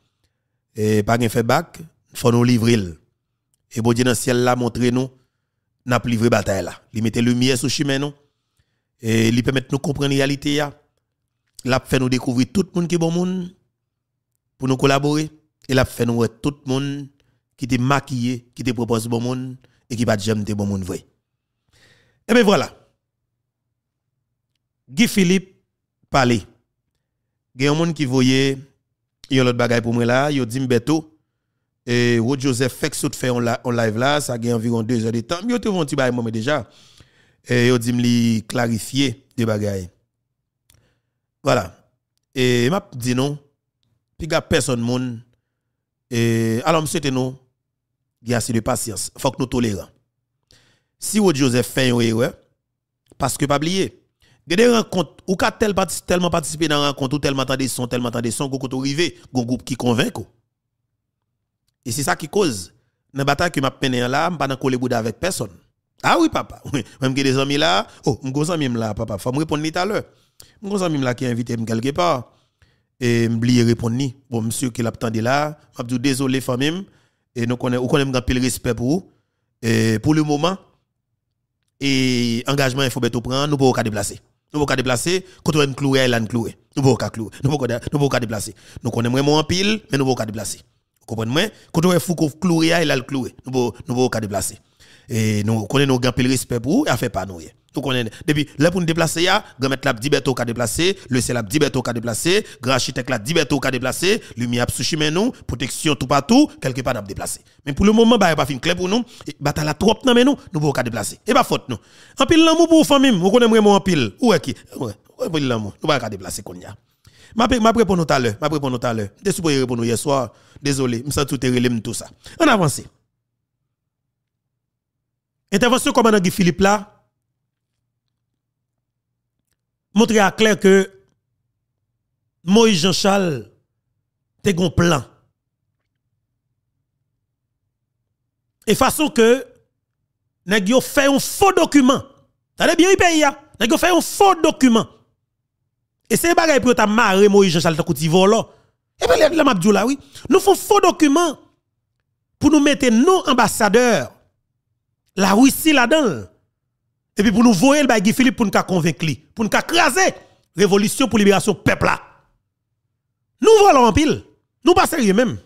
et pas faire bac faut nous livrer et bon Dieu dans le ciel là montrer nous n'a pas livré bataille là. Il mettait lumière sur le chemin non Et il permet de nous comprendre la réalité là. Il fait nous découvrir tout le monde qui est bon monde pour nous collaborer. Et il a fait nous tout le monde qui était maquillé, qui était propose bon monde et qui pas jamais de bon monde vrai. Et eh bien voilà. Guy Philippe parlait. Il y a un monde qui voyait, il y a l'autre bagaille pour moi là, il dit dimbeto. Et Rod Joseph fait que fait en live là, ça a environ deux heures de temps. Mais il a un petit bail, moi, déjà. Et il dit me clarifier des bagailles. Voilà. Et m'a dit non. Puis il personne monde Et alors, monsieur, nous, il y a assez de patience. Il faut que nous tolérons. Si Rod Joseph fait un erreur, parce que pas oublier. Il y a des rencontres ou qu'a tellement participé dans la rencontre ou tellement entendu son, tellement entendu son, qu'on arriver un groupe qui convainc. Et c'est ça qui cause. Dans la bataille que m'a peine là, je pas dans coller bouda avec personne. Ah oui papa, même que des amis là, oh, mon amis là papa, faut me répondre tout à l'heure. Mon amis là qui invité quelque part et m'oublier répondre ni. Bon monsieur qui l'a l'attendait là, m'a suis désolé famille et nous connaissons connais grand pile respect pour vous et pour le moment et engagement il faut bientôt prendre, nous ne pouvons pas déplacer. Nous ne pouvons pas déplacer, quand on cloué, là a cloué. Nous pouvons pas clouer, nous ne pouvons pas déplacer. Nous connaissons vraiment en pile, mais nous ne pouvons pas déplacer comprenez moi quand on Foucault cloué il a le cloué nous nous pas déplacer et nous connaissons nos grands le respect pour a fait pas nous donc on est depuis là pour nous déplacer là grand mettre la cas de déplacer le c'est la cas de déplacer grand architecte la cas de déplacer lumière sous chemin nous protection tout partout quelque part n'a déplacer mais pour le moment bah pas fin clair pour nous bataille la trop non mais nous nous pas déplacer et pas faute nous en pile l'amour pour famille on connaît vraiment en pile ouais qui ouais pile l'amour nous bah, pas déplacer qu'on y a Ma répondre tout à l'heure. vais répondre tout à l'heure. soir. Désolé, je sens tout relé tout ça. On avance. Intervention commandant Philippe là montre à clair que Moïse Jean Charles t'es un plan. Et façon que n'a fait un faux document. T'as bien pays a. n'a fait un faux document. Et c'est bagaille pour ta marre Moïse Jean-Charles Takouti volo Et eh bien, là, m'a là, oui. Nous faisons faux documents pour nous mettre nos ambassadeurs, la ici, là-dedans. Et puis pour nous voler le bagage Philippe pour nous convaincre, pour nous craser révolution pour libération peuple là. Nous volons en pile. Nous pas sérieux même.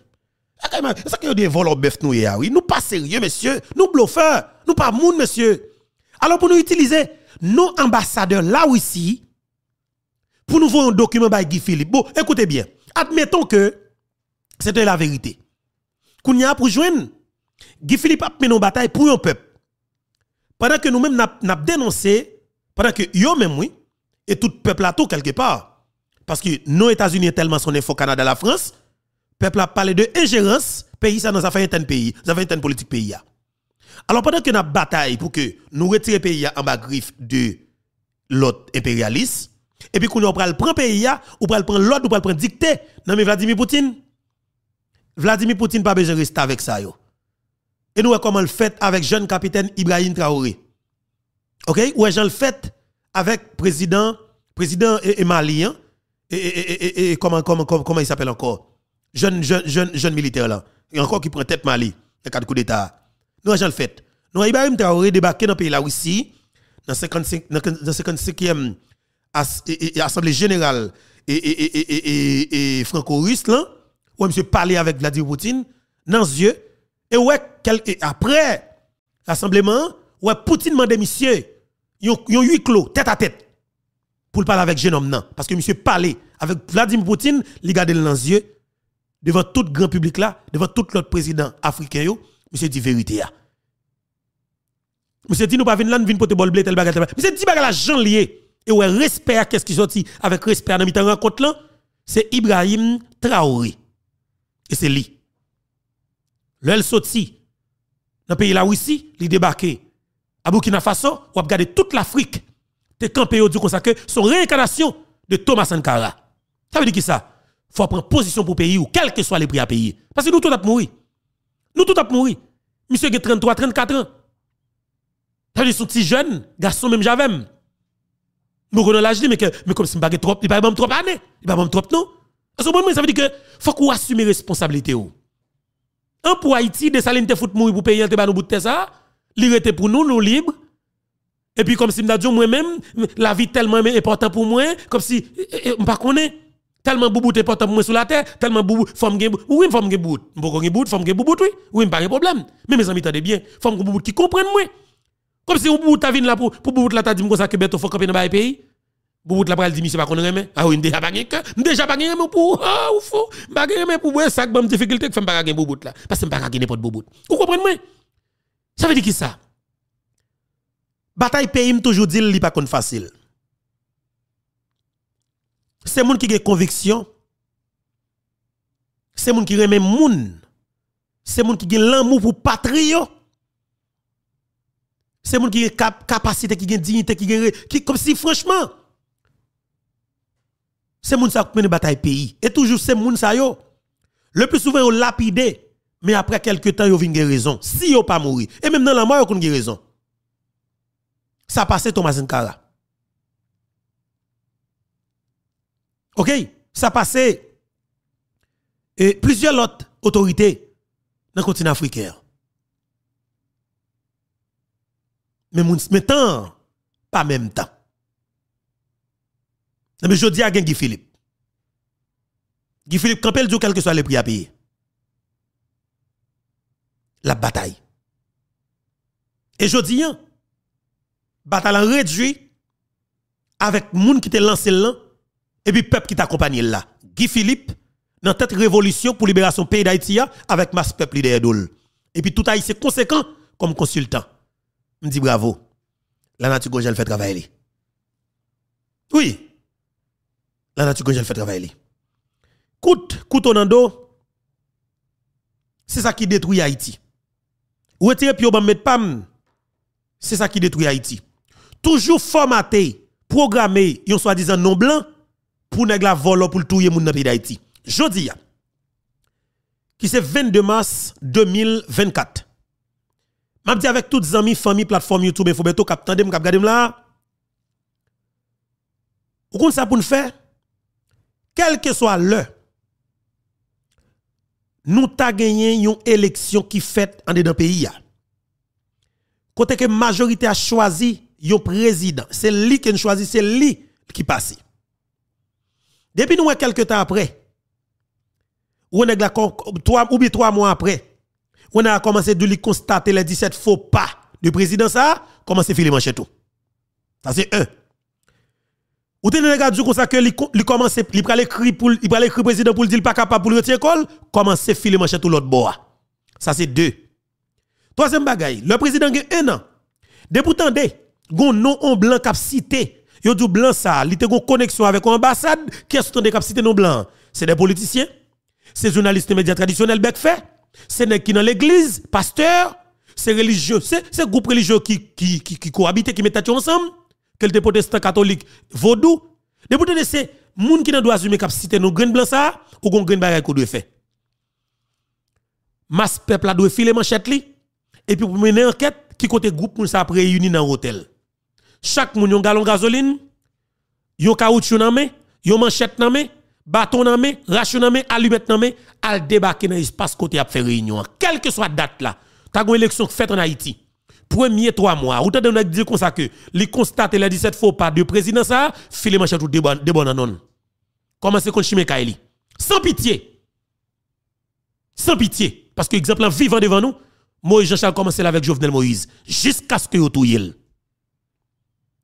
C'est ah, ça que des voleurs bœuf nous oui. Nous pas sérieux monsieur, nous bluffeurs, nous pas moun monsieur. Alors pour nous utiliser nos ambassadeurs là aussi pour nous voir un document by Guy Philippe. Bon, écoutez bien. Admettons que c'était la vérité. Qu'on a pour joindre, Guy Philippe a mené une bataille pour un peuple. Pendant que nous-mêmes n'a dénoncé, pendant que yo même oui, et tout peuple a tout quelque part. Parce que nos États-Unis tellement son info Canada la France, peuple a parlé de ingérence, pays ça dans un un pays, dans fait une politique pays. Alors pendant que nous bataille pour que nous retirions pays en bas griffe de l'autre impérialiste, et puis, quand on prend le pays, on prend l'ordre, on prend dicté Non, mais Vladimir Poutine, Vladimir Poutine n'a pas besoin de rester avec ça. Yo. Et nous, comment le fait avec jeune capitaine Ibrahim Traoré. OK? Ou est le fait avec président, président et, et malien, hein? et, et, et, comment, comment, comment, comment il s'appelle encore? Jeune, jeune, jeune, jeune militaire là. Et encore qui prend tête Mali, dans cas de coup d'État. Nous, on le fait? Nous, Ibrahim Traoré débarqué dans le pays là aussi dans le 55e l'Assemblée générale et, franco-russe, là, où monsieur parlait avec Vladimir Poutine, dans les yeux, et ouais, après l'Assemblée, ouais, Poutine m'a monsieur, ils ont huit clos, tête à tête, pour parler avec jeune homme, non. Parce que M. parlait avec Vladimir Poutine, il gardait dans les yeux, devant tout grand public là, devant tout l'autre président africain, M. dit vérité, ah. Monsieur dit, nous pas venir là, nous venons te bol blé, tel bagage, tel bagage. Monsieur dit, bagage, la lié et ouais, respect à qu'est-ce qui sorti avec respect dans la rencontre là, c'est Ibrahim Traoré. Et c'est lui. L'el sorti dans le pays là la Russie, il débarqué à Burkina Faso, ou a regardé toute l'Afrique, te campé au du consacré, son réincarnation de Thomas Sankara. Ça veut dire qui ça? Faut prendre position pour payer ou quel que soit les prix à payer. Parce que nous tous avons mourir Nous tous avons mourir Monsieur qui 33, 34 ans. Ça veut dire son petit jeune, garçon même j'avais. Nous connaissons l'âge, mais, mais comme si je trop, il pas trop d'années. Il pas trop, non. À ce moment, ça veut dire que faut qu'on assume responsabilité. Oh. Un pour Haïti, des salines de foot mourir pour payer, te ba nous bout de ça. L'irrité pour nous, nous libres. Et puis comme si nous avons moi-même, la vie tellement importante pour moi, comme si je eh, eh, pas connais tellement boubou est important pour moi sur la terre, tellement boubou femme gen oui, femme gen bout. Mboko gen bout, femme gen bout oui. Oui, pas de problème. Mais mes amis t'as bien, femme gen bout qui comprennent moi. Comme si bout ta vinn là pour pour bout là t'a dit moi ça que bête faut camper dans le pays. Bout la pral ne monsieur pas qu'on remet. Ah oui, déjà pas ne déjà pas gagne pour ah ou sais pas gagné pour boire sac bam difficulté que femme pas gagne bout là parce que je ne pas gagne pour bout. Vous comprenez moi Ça veut dire qui ça Bataille pays toujours dit li pas qu'on facile. C'est monde qui a conviction. C'est monde qui remet moun C'est monde qui a l'amour pour patrio. c'est monde qui a capacité qui a dignité qui a comme si franchement c'est moun ça qui mène bataille pays. Et toujours c'est moun ça yo. Le plus souvent, yon lapidé. Mais après quelques temps, ont vin raison. Si a pas mourir. Et même dans la mort, yo kon raison. Ça passe Thomas Nkara. Ok? Ça passe et plusieurs autres autorités dans le continent africain. Mais, mais pas même temps. Mais je dis à Guy Philippe. Guy Philippe, quand il dit quel que soit le prix à payer, la bataille. Et je dis, la hein, bataille réduit avec les qui te lancé là, et puis peuple qui t'accompagne là. Guy Philippe, dans cette révolution pour libération pays d'Haïti, hein, avec masse peuple de Et puis tout Haïti conséquent comme consultant. Je dis bravo. La nature fait travailler. Oui, la nature que j'ai fait travailler. Coute, couteau c'est ça qui détruit Haïti. Ou puis on mettre pam, c'est ça qui détruit Haïti. Toujours formaté, programmé, yon soi-disant non blanc pour nèg la voler pour touyer moun dans pays d'Haïti. Jodi qui c'est 22 mars 2024. M'a dit avec toutes amis, famille, plateforme YouTube, il faut bientôt cap tandem cap garder là. Ou qu'on ça pour nous faire quel que soit l'heure, nous avons gagné une élection qui fait en dedans pays. Côté que la majorité a choisi le président, c'est lui qui a choisi, c'est lui qui passe. Depuis nous, quelques temps après, ou bien trois mois après, on a commencé de lui constater les 17 faux pas du président ça, commencé à chez tout. Ça c'est un. Ou t'es ne gars du ça que il commence il prend l'écrit pour il prend l'écrit président pour dire pas capable pour retirer col, commencer filer manche tout l'autre bois. Ça c'est deux. Troisième bagaille, le président a un an. Depuis tant de, gon non on blanc cap cité. Yo du blanc ça, il te gon connexion avec l'ambassade, qu'est-ce que cap cité non blanc C'est des politiciens, c'est journalistes médias traditionnels bec fait, c'est nèg qui dans l'église, pasteur, c'est religieux, c'est groupe religieux qui qui, qui cohabitent qui mettent ensemble que les protestant catholique vaudou, des protestants c'est moun qui n'a droit assumer cap cité nos grain blanc ça ou gon grain bagaille qu'on doit faire. Mas peuple a doit filer manchette li et puis pour mener enquête qui côté groupe moun ça réuni dans hôtel. Chaque moun yon galon gasoline, yon caoutchouc nan main, yon manchette nan main, bâton nan main, rachou nan main, allumette nan main, al débarquer dans espace côté a faire réunion. Quelle que soit date là, Ta une élection faite en Haïti premier trois mois, ou t'as dire comme ça que, les constate les 17 fois pas de président ça, filé manchette tout de bon non. Comment c'est qu'on chime Kaili? Sans pitié. Sans pitié. Parce que, exemple, vivant devant nous, Moïse Jean-Charles là avec Jovenel Moïse. Jusqu'à ce que vous touillez.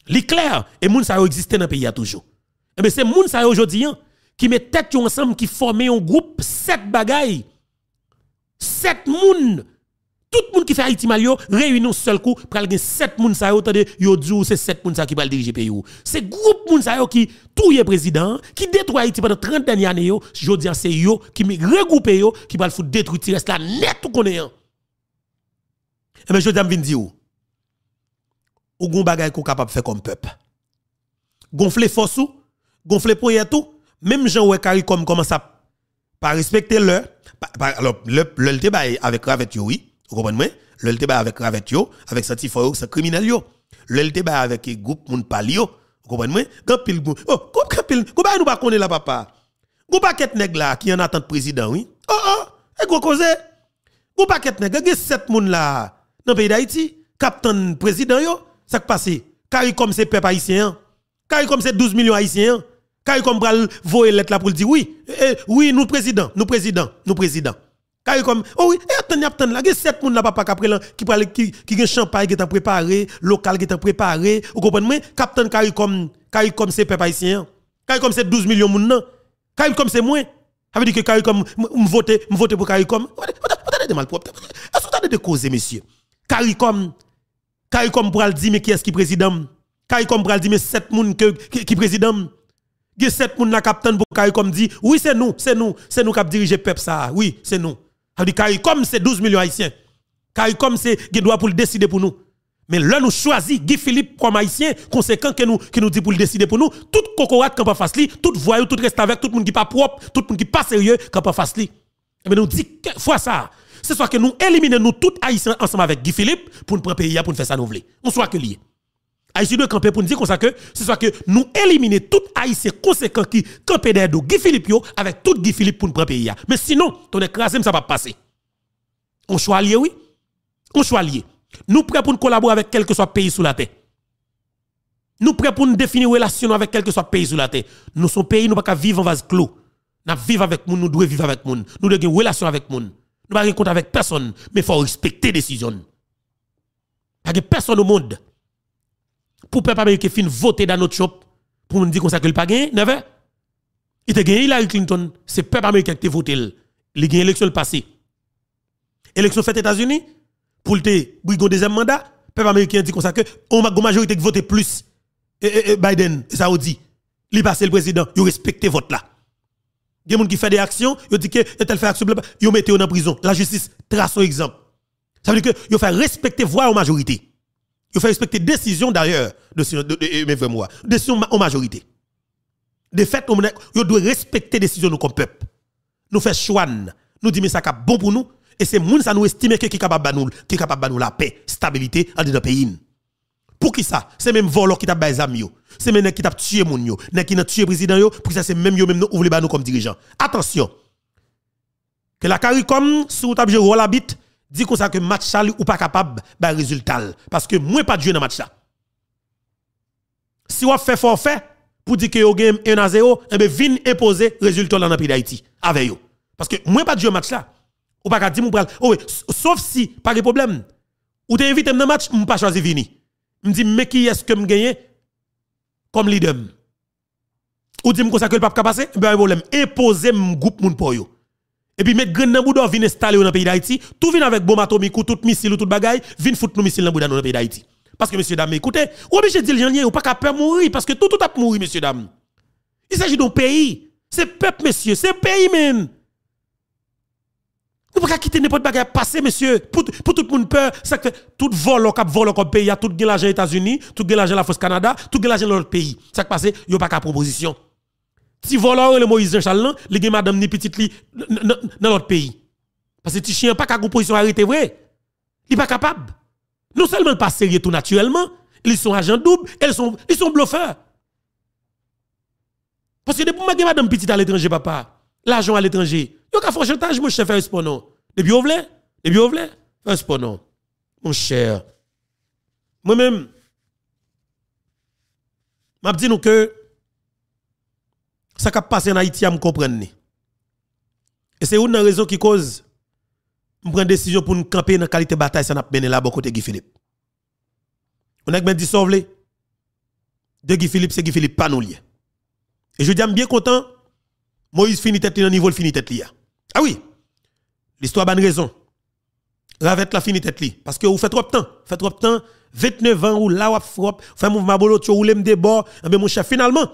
Li clair, et moun ça yo existe dans le pays toujours. Et eh bien c'est moun ça aujourd'hui, hein, qui met tête ensemble, qui forme un groupe, sept bagailles. Sept moun tout le monde qui fait Haïti mal réunit un seul coup pour gagner 7 moun sa yo c'est 7 moun qui va diriger pays c'est groupe moun sa yo touye président qui détruit Haïti pendant 30 dernières années yo jodi c'est yo qui regroupe yo qui va le détruire reste là net tout et hein. eh ben, ou gon bagay capable faire comme peuple gonfler force gonfler tout même Jean comme comment ça, pas respecter leur alors le le avec avec oui vous comprenez moi Le débat avec Ravet yo, avec Santifo, c'est criminel yo. Le débat avec groupe moun pali yo. Vous comprenez moi Quand pile oh, quand pile, comment bah, nous pas connaître la papa Gou paquet nèg là qui en attente président oui. Oh oh, et gros causé. Gros paquet nèg, gè 7 moun là dans pays d'Haïti, capitaine président yo, ça qui passé. Car comme c'est peuple haïtien. Car comme c'est 12 millions haïtiens. Car comme pral voyer lettre là pour dire oui. Eh, eh, oui, nous président, nous président, nous président. Caricom, oh oui, et eh, attendez, attendez, là, il y a 7 personnes là, papa, qui parlent qui, qui, qui, champagne, qui est préparé, local, qui est préparé, vous comprenez, captain Caricom, comme, comme c'est peuple haïtien, Caricom c'est 12 millions de monde, Caricom c'est moins. Ça veut dire que Caricom, comme, m'voter, m'voter pour Caricom, comme, vous avez des malpropres. Est-ce que vous avez des causes, messieurs? Caricom, comme, Kay comme dire, mais qui est-ce qui est président? Caricom comme pour dire, mais 7 personnes qui président? Il y a 7 personnes là, captain, pour Caricom, dit, oui, c'est nous, c'est nous, c'est nous qui dirigé peuple ça, oui, c'est nous dit c'est 12 millions haïtiens. CARICOM, c'est qui doit pour le décider pour nous. Mais là, nous choisissons Guy Philippe comme haïtien, conséquent que nous, qui nous dit pour le décider pour nous, toute cocorate qui pas face toute voyou, tout reste avec, tout le monde qui n'est pas propre, tout le monde qui n'est pas sérieux, qui pas face Mais nous dit, fois ça, c'est soit que nous éliminons nous les haïtiens ensemble avec Guy Philippe pour nous prendre pays, pour nous faire ça nous voulons. On soit que lié. Haïti doit camper pour nous dire comme ça que c'est soit que nous éliminer tout Haïtien conséquent qui campe derrière Guy Philippe avec tout Guy Philippe pour nous prendre pays. Mais sinon, ton écrasé, ça va pas passer. On choisit, oui. On choisit. Nous prêts pour nous collaborer avec quel que soit pays sous la terre. Nous prêts pour nous définir relation avec quel que soit pays sous la terre. Nous sommes pays, nous ne pouvons pas vivre en vase clos. Nous vivons avec nous, nous devons vivre avec nous. Nous devons une relation avec nous. Nous ne rien pas compte avec personne, mais il faut respecter les décisions. personne au monde pour peuple américain fin voter dans notre shop pour nous dire qu'on ça qu'il pas gagné, neuf hein? Il a gagné Hillary Clinton, c'est peuple américain qui a voté. Il a gagné l'élection passée. Élection faite aux États-Unis pour le brigand deuxième mandat, peuple américain dit qu'on ça que on majorité qui voter plus et, Biden a dit. Il passé le président, il respecte vote là. Il y a des gens qui font des actions, ils dit que tel fait action, ils mettent en prison. La justice trace son exemple. Ça veut dire que ont fait respecter voix aux majorités. Il faut respecter décision d'ailleurs de de, moi, décision en majorité. De fait, on doit respecter décision nous comme peuple. Nous faisons choix, nous disons ça est bon pour nous et c'est monde ça nous estime que qui capable nous qui capable nous la paix, stabilité dans le pays. Pour qui ça C'est même volo qui t'a les amis C'est même qui t'a tué mon yo, qui a tué président yo, pour ça c'est même yo même nous ouvre nous comme dirigeant. Attention. Que la CARICOM, si vous avez un la bite, dit comme ça que match n'est ou pas capable de bah, résultat parce que moins pas de jeu dans match là si on fait forfait pour dire que vous game 1 à 0 et eh bien vin imposer résultat dans la pays d'Haïti avec vous parce que moins pas de jeu match là ou pas dire mon oh sauf si pas de problème ou t'es invité dans match on pas choisi vini me m'm dis, mais qui est-ce que me m'm gagner comme leader ou dit comme ça que le pape capable pas eh ben problème imposer m'm groupe pour vous. Et puis mettre grand dans boudon installer dans le pays d'Haïti, tout vient avec bombe atomique ou tout missile ou tout bagay, vient foutre nos missiles dans dans le pays d'Haïti. Parce que Monsieur dame, écoutez, ou obligé de dire lien ou pas qu'à peur mourir parce que tout tout a mourir Monsieur dames. Il s'agit d'un pays, c'est peuple Monsieur, c'est pays même. Vous pouvez quitter n'importe quoi passer, monsieur. Pour, pour tout le monde peur, ça tout vol au cap vol au pays, tout l'argent aux États-Unis, tout l'argent la France Canada, tout l'argent dans l'autre pays. Ça passe, il n'y a pas qu'à proposition. Si voleur le Moïse Charles, les gen madame ni petite dans notre pays. Parce que ti chien pas une position arrêté vrai. Il pas capable. Non seulement pas sérieux tout naturellement, ils sont agents doubles, ils sont ils sont bluffeurs. Parce que depuis que madame petite à l'étranger papa, l'argent à l'étranger, yo ka font chantage mon cher faire sport Depuis vous voulez, depuis vous voulez, Mon cher. Moi-même m'a dit nous que ça qui passé en Haïti, je comprends. Et c'est une raison qui cause, je prends décision pour nous camper dans la qualité de bataille, ça n'a pas là, bon de Guy Philippe. On a même dit sauver. De Guy Philippe, c'est Guy Philippe nous. Et je dis, bien content, Moïse finit tête dans le niveau, finit tête là. Ah oui, l'histoire a une raison. Ravette la finit tête Parce que vous faites trop de temps. Vous faites trop de temps, 29 ans, ou là, vous faites un mouvement, vous faites un mouvement, vous faites un mouvement, vous faites un mouvement,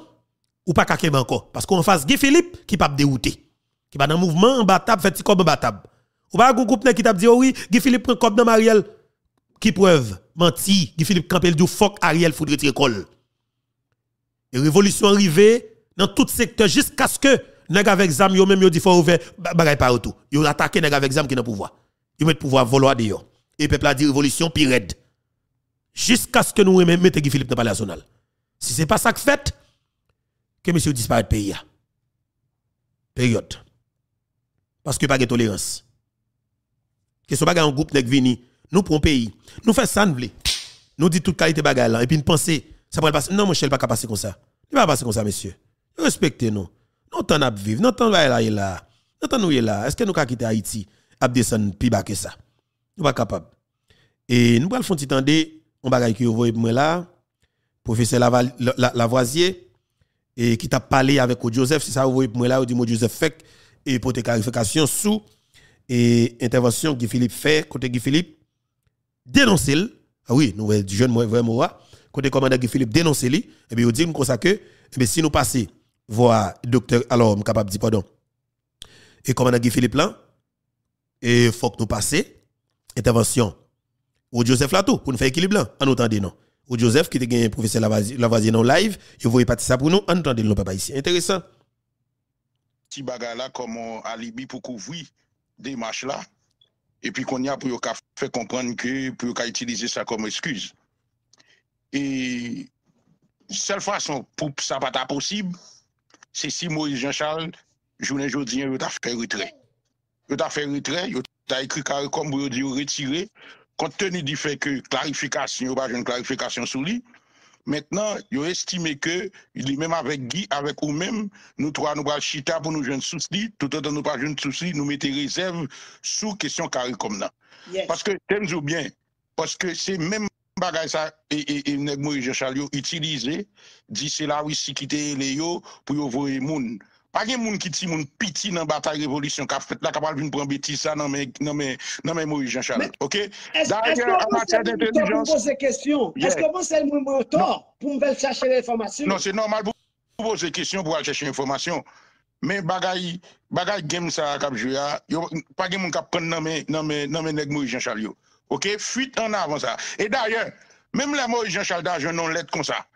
ou pas kakem encore. Parce qu'on fasse Guy Philippe qui pas dérouter... Qui va dans mouvement, en fait fait comme en battable. Ou pas un groupe qui t'a dit, oh oui, Guy Philippe prend comme dans Mariel. Qui preuve? Menti. Guy Philippe le du fuck Ariel, foudre tirer col. Et révolution arrivée dans tout secteur jusqu'à ce que nèg avec zam yo même yo dit faut ouvert bagay pas autour. Yo attaqué nèg avec zam qui n'a pouvoir. Yo met pouvoir voler dehors. Et peuple a dit révolution puis Jusqu'à ce que nous mettons Guy Philippe dans la national. Si c'est pas ça que fait, que monsieur disparaît pays pays. Hein. Période. Parce que pas de tolérance. Que ce bagage en groupe n'est vini, nous prenons pays, nous faisons ça, nous nous disons toute qualité bagage là, et puis nous pensons, ça va passer. Non, mon cher, pas passer comme ça. Il va pas passer comme ça, monsieur. Respectez-nous. Nous t'en à vivre, nous temps là, là. Nous temps nous là. Est-ce que nous quitter Haïti, abdesan plus bas que ça? Nous pas capable. Et nous allons le fond de, on va qui vous voyez moi là, professeur Lavoisier, et qui t'a parlé avec Joseph, si ça vous voyez moi là, vous dit Joseph fait et pour tes clarifications sous et intervention Guy Philippe fait côté Guy Philippe dénonce-le, ah oui nous du jeune moi vraiment côté commandant Guy Philippe dénonce-le, et eh bien il dit comme ça que eh si nous passons voir docteur alors suis capable de dire pardon et commandant Guy Philippe là et faut que nous passions intervention ou Joseph là tout pour nous faire équilibre là en entendant non ou Joseph qui était un professeur Lavoisier dans live, je voyait pas ça pour nous, entendez le papa ici. Intéressant. Petit bagarre là comme alibi pour couvrir des marches là et puis qu'on y a pour faire comprendre que pour utiliser ça comme excuse. Et seule façon pour ça pas possible, c'est si Maurice Jean-Charles, journée aujourd'hui, il a fait retrait. Il a fait retrait, il a écrit carré comme il a retiré, compte tenu du fait que clarification, pas une clarification sur lui, maintenant, il estimé que, lui-même avec Guy, avec vous-même, nous trois, nous pas chita pour nous jeunes soucis, tout autant nous pas jeunes soucis, nous mettez réserve sous question carré comme là. Parce que, j'aime bien, parce que c'est même bagay ça et et nèg utilisé dit c'est là où si quitter les yo pour yo voyer moun pas de monde qui dit monde pitié dans la bataille révolution qui a fait la capable de prendre bêtise ça, dans mais, non Jean-Charles. Ok? Est-ce que vous posez question? Est-ce que vous avez le moment pour me chercher l'information? Non, c'est normal vous posez poser question pour aller chercher l'information. Mais bagaille bagaille game ça cap jouer, pas de monde qui a non mais, non mais, non nèg Jean-Charles. Ok? Fuite en avant ça. Et d'ailleurs, même la Moïse Jean-Charles d'argent non lettre comme ça.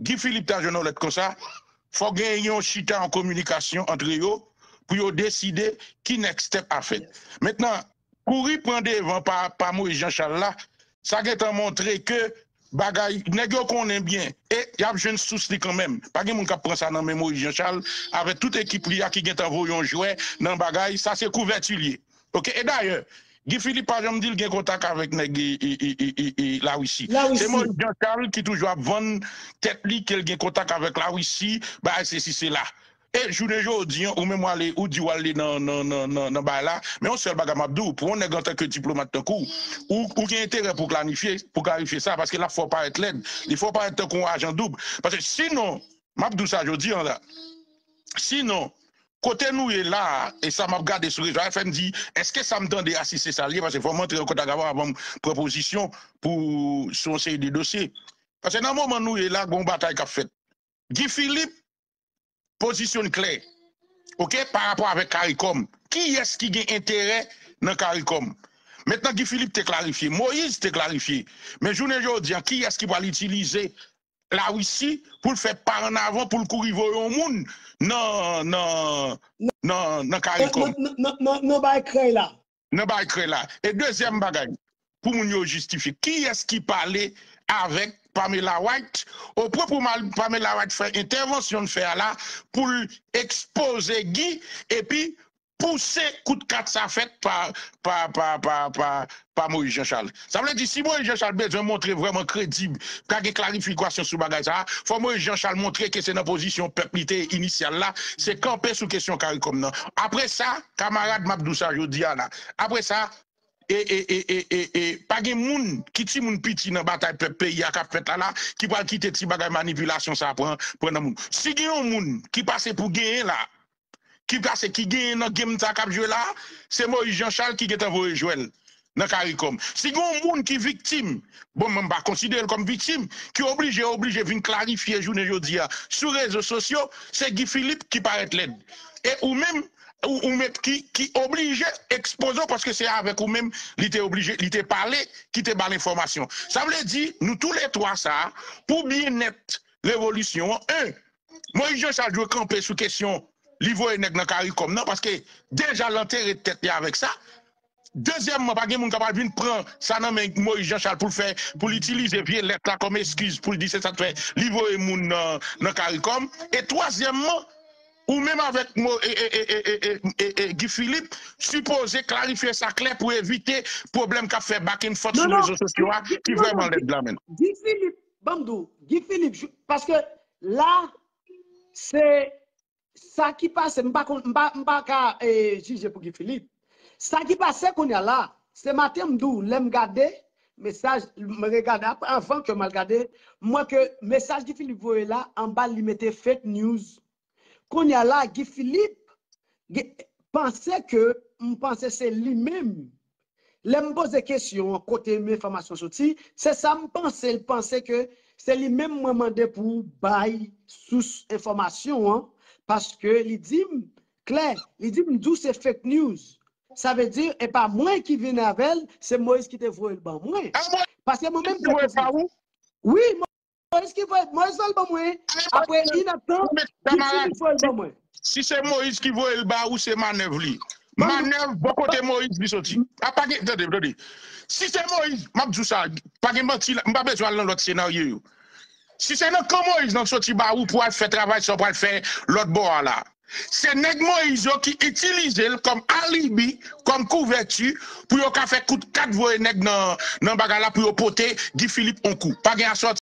Guy Philippe d'argent non lettre comme ça faut gagner un chita en communication entre eux pour décider qui next step à faire. Maintenant, y prendre devant par par moi Jean-Charles là, ça a montré que les nèg qu'on aime bien et y a jeune souci quand même pas gen moun ka prend ça dans mémoire Jean-Charles avec toute équipe li a qui gen envoyé un dans bagay ça c'est couverture OK et d'ailleurs Guy Philippe, par exemple, dit qu'il a contact avec la Russie. C'est moi, Jean Charles, qui toujours vendre tête li qu'il a contact avec la Russie, bah, c'est c'est là. Et je ne dis ou même aller, ou dit aller dans, dans, dans, bah là. Mais on se le Mabdou, pour on est en tant que diplomate de coup, ou, ou qui intérêt pour clarifier, pour clarifier ça, parce que là, il faut pas être laide. Il faut pas être un agent double. Parce que sinon, Mabdou, ça, je dis, hein, là. Sinon, Côté nous est là, et ça m'a regardé sur les me FM dit, est-ce que ça me donne à assister à ça Parce qu'il faut montrer qu'on a une proposition pour son série de dossiers. Parce que dans le moment nous est là, bon bataille qu'a fait. Guy Philippe, positionne clair, OK? Par rapport avec CARICOM. Qui est-ce qui a intérêt dans CARICOM? Maintenant, Guy Philippe t'a clarifié, Moïse t'a clarifié. Mais je ne dis qui est-ce qui va l'utiliser la Russie pour le faire par en avant pour le courir au monde non non non non non, non non non non, non, non, non non, non. là et deuxième bagage pour non, justifier qui est-ce qui parlait avec Pamela White au propre Pamela White fait intervention de faire là pour exposer Guy et puis poussé coup de 4 ça fait par, par, par, par, par, par Moïse Jean-Charles. Ça veut dire si Moïse Jean-Charles besoin montrer vraiment crédible, qu'il y a clarification sur bagage ça, faut Moïse Jean-Charles montrer que c'est dans position peuplité initiale là, c'est camper la question CARICOM non. Après ça, camarade je dis là. Après ça, et, et, et, et, pas de moun qui ti moun piti dans bataille pays à fait là qui va quitter ti bagay manipulation ça prend prend moun si un moun qui passe pour gagner là qui passe qui gagne dans game cap jouer là c'est Moïse Jean Charles qui est envoyé jouer dans caricom si quelqu'un monde qui victime bon même pas considérer comme victime qui obligé obligé venir clarifier journée aujourd'hui hein, sur réseaux sociaux c'est Guy Philippe qui paraît l'aide et ou même ou, même qui est obligé exposant parce que c'est avec ou même il était obligé il était parlé qui était bas l'information ça veut dire nous tous les trois ça pour bien être révolution un Moïse Jean Charles je veux camper sous question li voye nèg nan CARICOM non parce que déjà de tête avec ça. Deuxièmement, pas gen moun capable vinn prend ça nan men Moïse Jean-Charles pour le faire pour l'utiliser bien l'état là comme excuse pour dire c'est ça fait li voye moun nan, nan CARICOM et troisièmement ou même avec moi et, et, et, Guy Philippe, supposé clarifier ça clair pour éviter problème qu'a fait back and forth sur les réseaux sociaux hein, qui vraiment l'aide là maintenant. Guy Philippe, Bamdou, Guy Philippe, parce que là, c'est ça qui passe, vais pas eh, pour Guy Philippe. Ça qui passe, qu'on y a là, ce matin, m'dou, l'aim message, me regarde avant que me garder, moi que message Guy Philippe vous voyez là, en bas, lui mettait « fake news. Qu'on y a là, Guy Philippe, pensait que, pensait c'est lui-même. L'aim pose question, côté mes formations c'est ça me il pensait que c'est lui-même m'a demandé pour buy »,« sous information, hein parce que les dit clair, les dit d'où c'est fake news. Ça veut dire, et pas moi qui viens avec elle, c'est Moïse qui te voit le bon ah, moi. Parce que moi-même, je ne pas Oui, Moïse qui voit moi, le bon moi. Après, il Si c'est Moïse qui voit le bas, c'est manœuvre. Manœuvre, beaucoup ah, de Moïse côté sorti. Attendez, attendez. Si c'est Moïse, je ne pas besoin de l'autre scénario. Si c'est comme cas Moïse, donc sorti Baou pour faire travail, ça pour faire l'autre bord là. C'est Neg Moïse qui le comme alibi, comme couverture, pour faire coup de quatre voies Neg dans le bagage là pour porter Guy Philippe en coup. Pas gain à sortir.